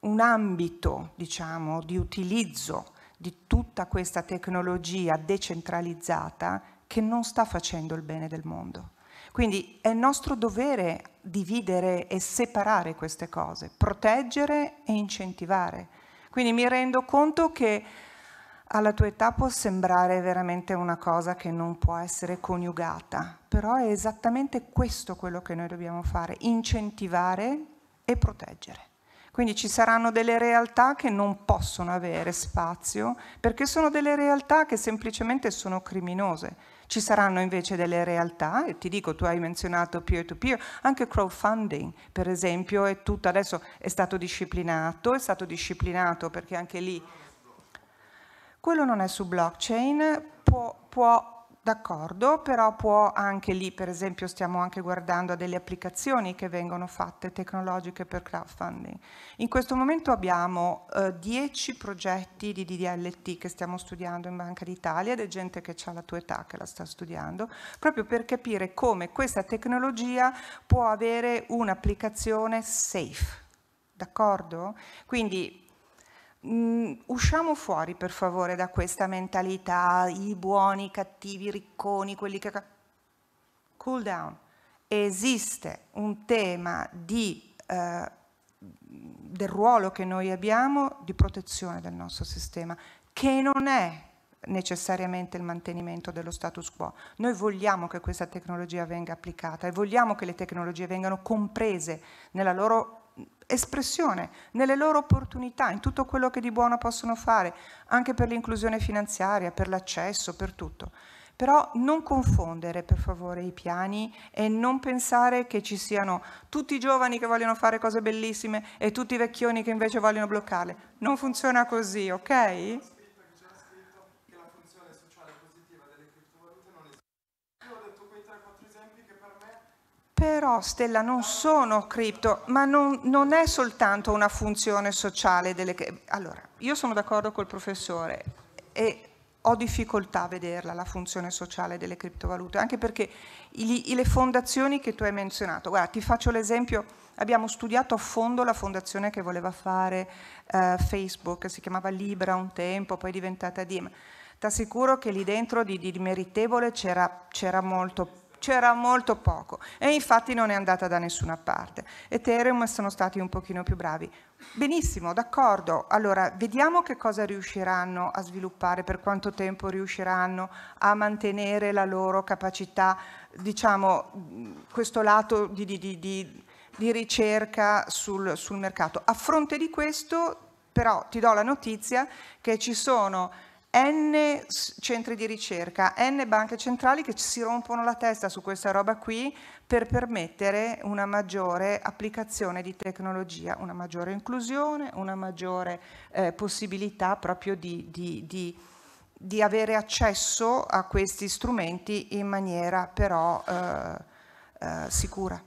S2: un ambito, diciamo, di utilizzo di tutta questa tecnologia decentralizzata che non sta facendo il bene del mondo. Quindi è nostro dovere dividere e separare queste cose, proteggere e incentivare. Quindi mi rendo conto che alla tua età può sembrare veramente una cosa che non può essere coniugata, però è esattamente questo quello che noi dobbiamo fare, incentivare e proteggere. Quindi ci saranno delle realtà che non possono avere spazio perché sono delle realtà che semplicemente sono criminose. Ci saranno invece delle realtà, e ti dico, tu hai menzionato peer-to-peer, -peer, anche crowdfunding, per esempio, è tutto adesso è stato disciplinato, è stato disciplinato perché anche lì quello non è su blockchain, può, può d'accordo, però può anche lì, per esempio, stiamo anche guardando a delle applicazioni che vengono fatte tecnologiche per crowdfunding. In questo momento abbiamo eh, 10 progetti di DDLT che stiamo studiando in Banca d'Italia ed è gente che ha la tua età che la sta studiando, proprio per capire come questa tecnologia può avere un'applicazione safe. D'accordo? Quindi Mm, usciamo fuori per favore da questa mentalità, i buoni, i cattivi, i ricconi, quelli che... Cool down. Esiste un tema di, eh, del ruolo che noi abbiamo di protezione del nostro sistema, che non è necessariamente il mantenimento dello status quo. Noi vogliamo che questa tecnologia venga applicata e vogliamo che le tecnologie vengano comprese nella loro espressione, nelle loro opportunità, in tutto quello che di buono possono fare, anche per l'inclusione finanziaria, per l'accesso, per tutto. Però non confondere per favore i piani e non pensare che ci siano tutti i giovani che vogliono fare cose bellissime e tutti i vecchioni che invece vogliono bloccarle. Non funziona così, ok? però Stella non sono cripto, ma non, non è soltanto una funzione sociale delle... Allora, io sono d'accordo col professore e ho difficoltà a vederla la funzione sociale delle criptovalute, anche perché i, le fondazioni che tu hai menzionato, guarda, ti faccio l'esempio, abbiamo studiato a fondo la fondazione che voleva fare eh, Facebook, si chiamava Libra un tempo, poi è diventata Dim. Ti assicuro che lì dentro di, di meritevole c'era molto c'era molto poco e infatti non è andata da nessuna parte. Ethereum sono stati un pochino più bravi. Benissimo, d'accordo. Allora, vediamo che cosa riusciranno a sviluppare, per quanto tempo riusciranno a mantenere la loro capacità, diciamo, questo lato di, di, di, di ricerca sul, sul mercato. A fronte di questo, però, ti do la notizia che ci sono N centri di ricerca, N banche centrali che si rompono la testa su questa roba qui per permettere una maggiore applicazione di tecnologia, una maggiore inclusione, una maggiore eh, possibilità proprio di, di, di, di, avere accesso a questi strumenti in maniera però eh, eh, sicura.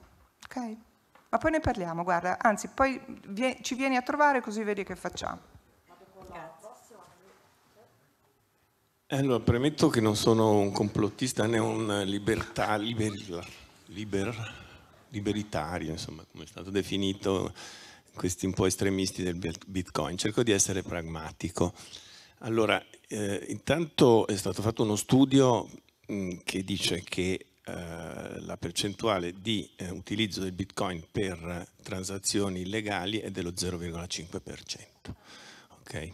S2: Okay? Ma poi ne parliamo, guarda, anzi poi ci vieni a trovare così vedi che facciamo.
S6: Eh, allora, premetto che non sono un complottista né un libertà, liber, liber, liberitario, insomma, come è stato definito questi un po' estremisti del Bitcoin. Cerco di essere pragmatico. Allora, eh, intanto è stato fatto uno studio mm, che dice che eh, la percentuale di eh, utilizzo del Bitcoin per transazioni illegali è dello 0,5%. Okay?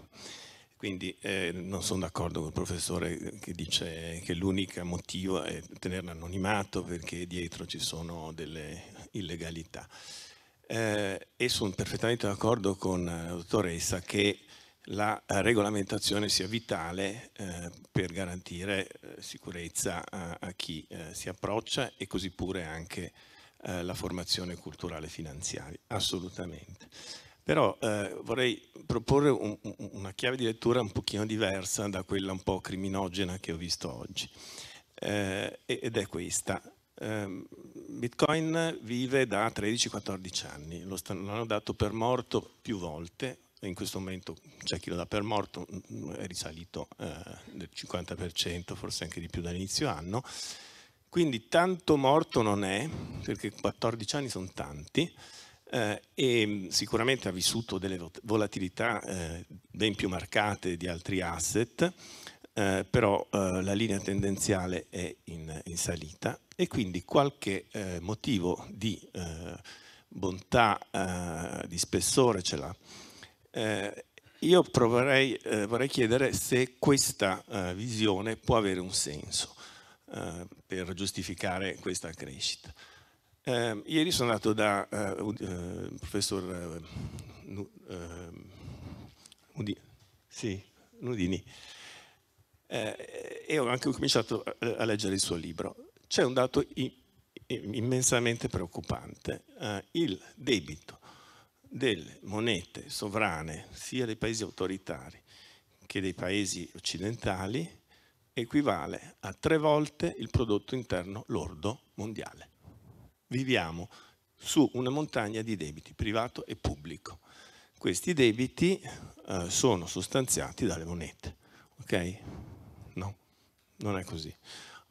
S6: Quindi eh, non sono d'accordo con il professore che dice che l'unico motivo è tenerlo anonimato perché dietro ci sono delle illegalità. Eh, e sono perfettamente d'accordo con eh, la dottoressa che la regolamentazione sia vitale eh, per garantire eh, sicurezza a, a chi eh, si approccia e così pure anche la formazione culturale finanziaria, assolutamente. Però eh, vorrei proporre un, una chiave di lettura un pochino diversa da quella un po' criminogena che ho visto oggi. Eh, ed è questa. Eh, Bitcoin vive da 13-14 anni, lo hanno dato per morto più volte, in questo momento c'è chi lo dà per morto, mm, mm, è risalito eh, del 50%, forse anche di più dall'inizio anno. Quindi tanto morto non è, perché 14 anni sono tanti, eh, e mm, sicuramente ha vissuto delle volatilità eh, ben più marcate di altri asset, eh, però eh, la linea tendenziale è in, in, salita e quindi qualche eh, motivo di eh, bontà, di spessore ce l'ha. io proverei, vorrei chiedere se questa visione può avere un senso per giustificare questa crescita. Eh, ieri sono andato da eh, uh, professor uh, uh, sì, Nudini eh, e ho anche cominciato a, a leggere il suo libro. C'è un dato immensamente preoccupante, il debito delle monete sovrane sia dei paesi autoritari che dei paesi occidentali equivale a tre volte il prodotto interno lordo mondiale viviamo su una montagna di debiti, privato e pubblico. Questi debiti eh, sono sostanziati dalle monete, ok? No, non è così.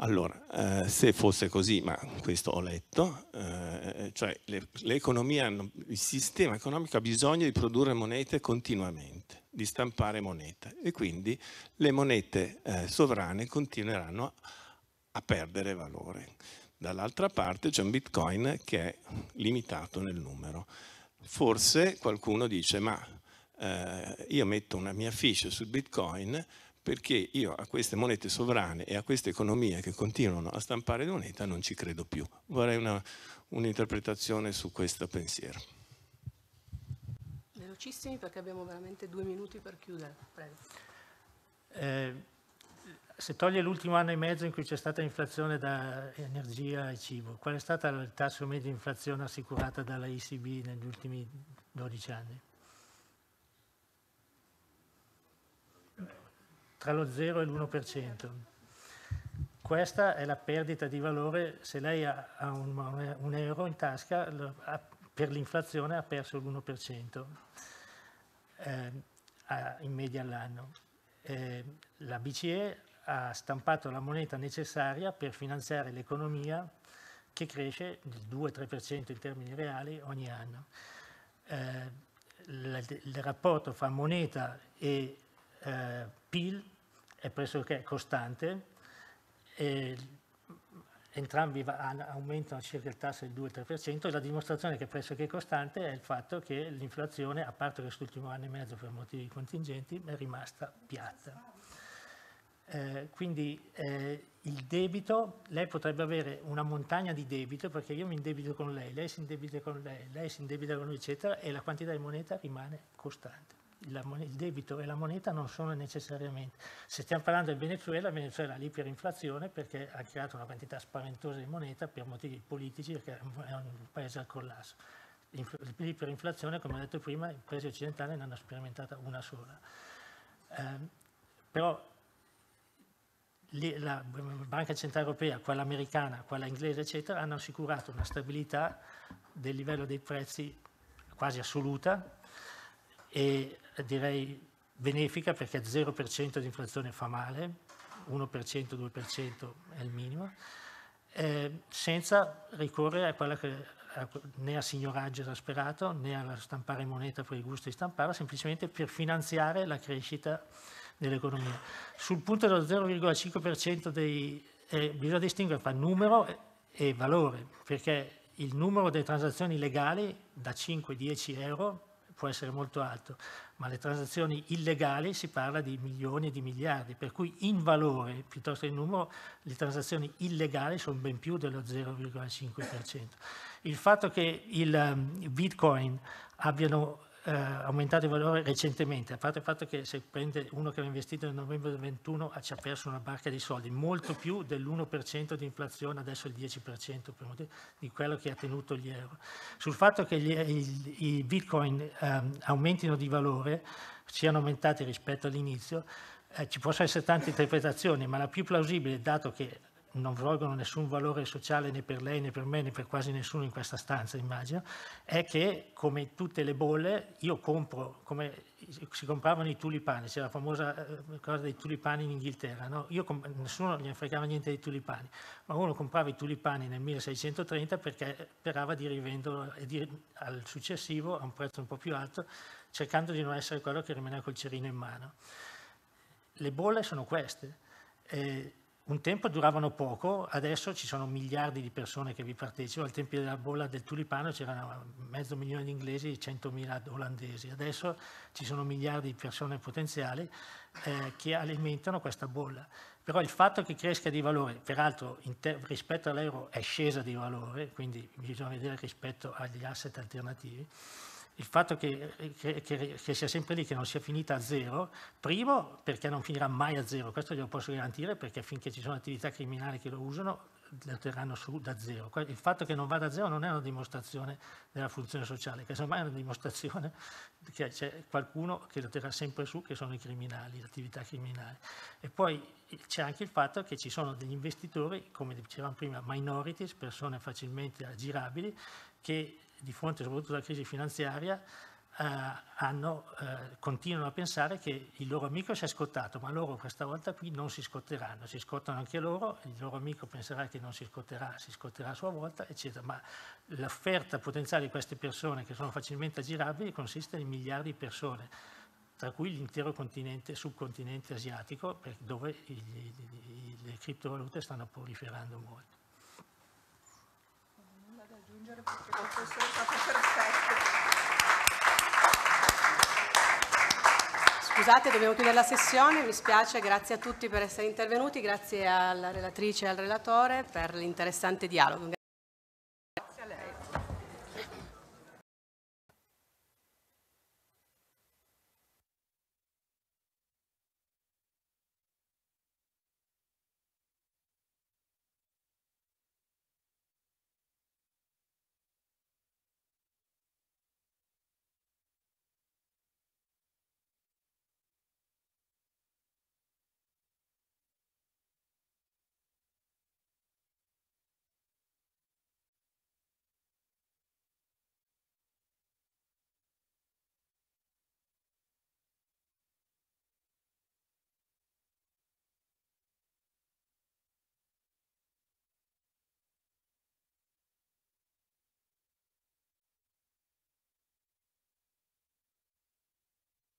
S6: Allora, eh, se fosse così, ma questo ho letto, eh, cioè le, le il sistema economico ha bisogno di produrre monete continuamente, di stampare monete e quindi le monete eh, sovrane continueranno a, a perdere valore. Dall'altra parte c'è un bitcoin che è limitato nel numero. Forse qualcuno dice ma eh, io metto una mia fiche su bitcoin perché io a queste monete sovrane e a queste economie che continuano a stampare moneta non ci credo più. Vorrei un'interpretazione su questo pensiero.
S1: Velocissimi perché abbiamo veramente due minuti per chiudere. Prego.
S3: Eh se toglie l'ultimo anno e mezzo in cui c'è stata inflazione da energia e cibo, qual è stato il tasso medio di inflazione assicurata dalla ECB negli ultimi 12 anni? Tra lo 0 e l'1%. Questa è la perdita di valore, se lei ha un, un euro in tasca, per l'inflazione ha perso l'1% eh, in media all'anno. Eh, la BCE ha stampato la moneta necessaria per finanziare l'economia che cresce del 2-3% in termini reali ogni anno. Eh, il rapporto fra moneta e eh, PIL è pressoché costante, entrambi aumentano circa il tasso del 2-3% e la dimostrazione che è pressoché costante è il fatto che l'inflazione, a parte quest'ultimo anno e mezzo per motivi contingenti, è rimasta piatta. Eh, quindi eh, il debito, lei potrebbe avere una montagna di debito perché io mi indebito con lei, lei si indebita con lei, lei si indebita con lui, eccetera, e la quantità di moneta rimane costante. La, il debito e la moneta non sono necessariamente. Se stiamo parlando del Venezuela, Venezuela ha l'iperinflazione perché ha creato una quantità spaventosa di moneta per motivi politici, perché è un paese al collasso. L'iperinflazione, come ho detto prima, i paesi occidentali ne hanno sperimentata una sola. Eh, però la Banca Centrale Europea, quella americana, quella inglese, eccetera, hanno assicurato una stabilità del livello dei prezzi quasi assoluta e direi benefica perché 0% di inflazione fa male, 1%, 2% è il minimo, eh, senza ricorrere a quella che, né a signoraggio esasperato né a stampare moneta per il gusto di stamparla, semplicemente per finanziare la crescita dell'economia. Sul punto dello 0,5% dei... Eh, bisogna distinguere tra numero e valore, perché il numero delle transazioni legali da 5-10 euro può essere molto alto, ma le transazioni illegali si parla di milioni e di miliardi, per cui in valore piuttosto che in numero le transazioni illegali sono ben più dello 0,5%. Il fatto che il ehm, Bitcoin abbiano eh, aumentato di valore recentemente, a parte il fatto che se prende uno che aveva investito nel novembre del 21 ci ha perso una barca di soldi, molto più dell'1% di inflazione, adesso il 10% di, di quello che ha tenuto gli euro. Sul fatto che gli, i, i, bitcoin ehm, aumentino di valore, siano aumentati rispetto all'inizio, eh, ci possono essere tante interpretazioni, ma la più plausibile, dato che non svolgono nessun valore sociale né per lei né per me né per quasi nessuno in questa stanza, immagino, è che come tutte le bolle io compro, come si compravano i tulipani, c'era la famosa eh, cosa dei tulipani in Inghilterra, no? io, nessuno gli fregava niente dei tulipani, ma uno comprava i tulipani nel 1630 perché sperava di rivenderlo al successivo a un prezzo un po' più alto, cercando di non essere quello che rimaneva col cerino in mano. Le bolle sono queste. Eh, un tempo duravano poco, adesso ci sono miliardi di persone che vi partecipano, al tempo della bolla del tulipano c'erano mezzo milione di inglesi e centomila olandesi, adesso ci sono miliardi di persone potenziali eh, che alimentano questa bolla. Però il fatto che cresca di valore, peraltro rispetto all'euro è scesa di valore, quindi bisogna vedere rispetto agli asset alternativi, il fatto che, che, che, che, sia sempre lì, che non sia finita a zero, primo perché non finirà mai a zero, questo glielo posso garantire perché finché ci sono attività criminali che lo usano, lo terranno su da zero. Il fatto che non vada a zero non è una dimostrazione della funzione sociale, che semmai è una dimostrazione che c'è qualcuno che lo terrà sempre su, che sono i criminali, le attività criminali. E poi c'è anche il fatto che ci sono degli investitori, come dicevamo prima, minorities, persone facilmente aggirabili, che di fronte soprattutto alla crisi finanziaria, eh, hanno, eh, continuano a pensare che il loro amico si è scottato, ma loro questa volta qui non si scotteranno, si scottano anche loro, il loro amico penserà che non si scotterà, si scotterà a sua volta, eccetera. Ma l'offerta potenziale di queste persone, che sono facilmente aggirabili, consiste in miliardi di persone, tra cui l'intero continente, subcontinente asiatico, dove i, i, le criptovalute stanno proliferando molto
S4: aggiungere perché
S2: col è stato perfetto.
S1: Scusate, dobbiamo chiudere la sessione, mi spiace, grazie a tutti per essere intervenuti, grazie alla relatrice e al relatore per l'interessante dialogo.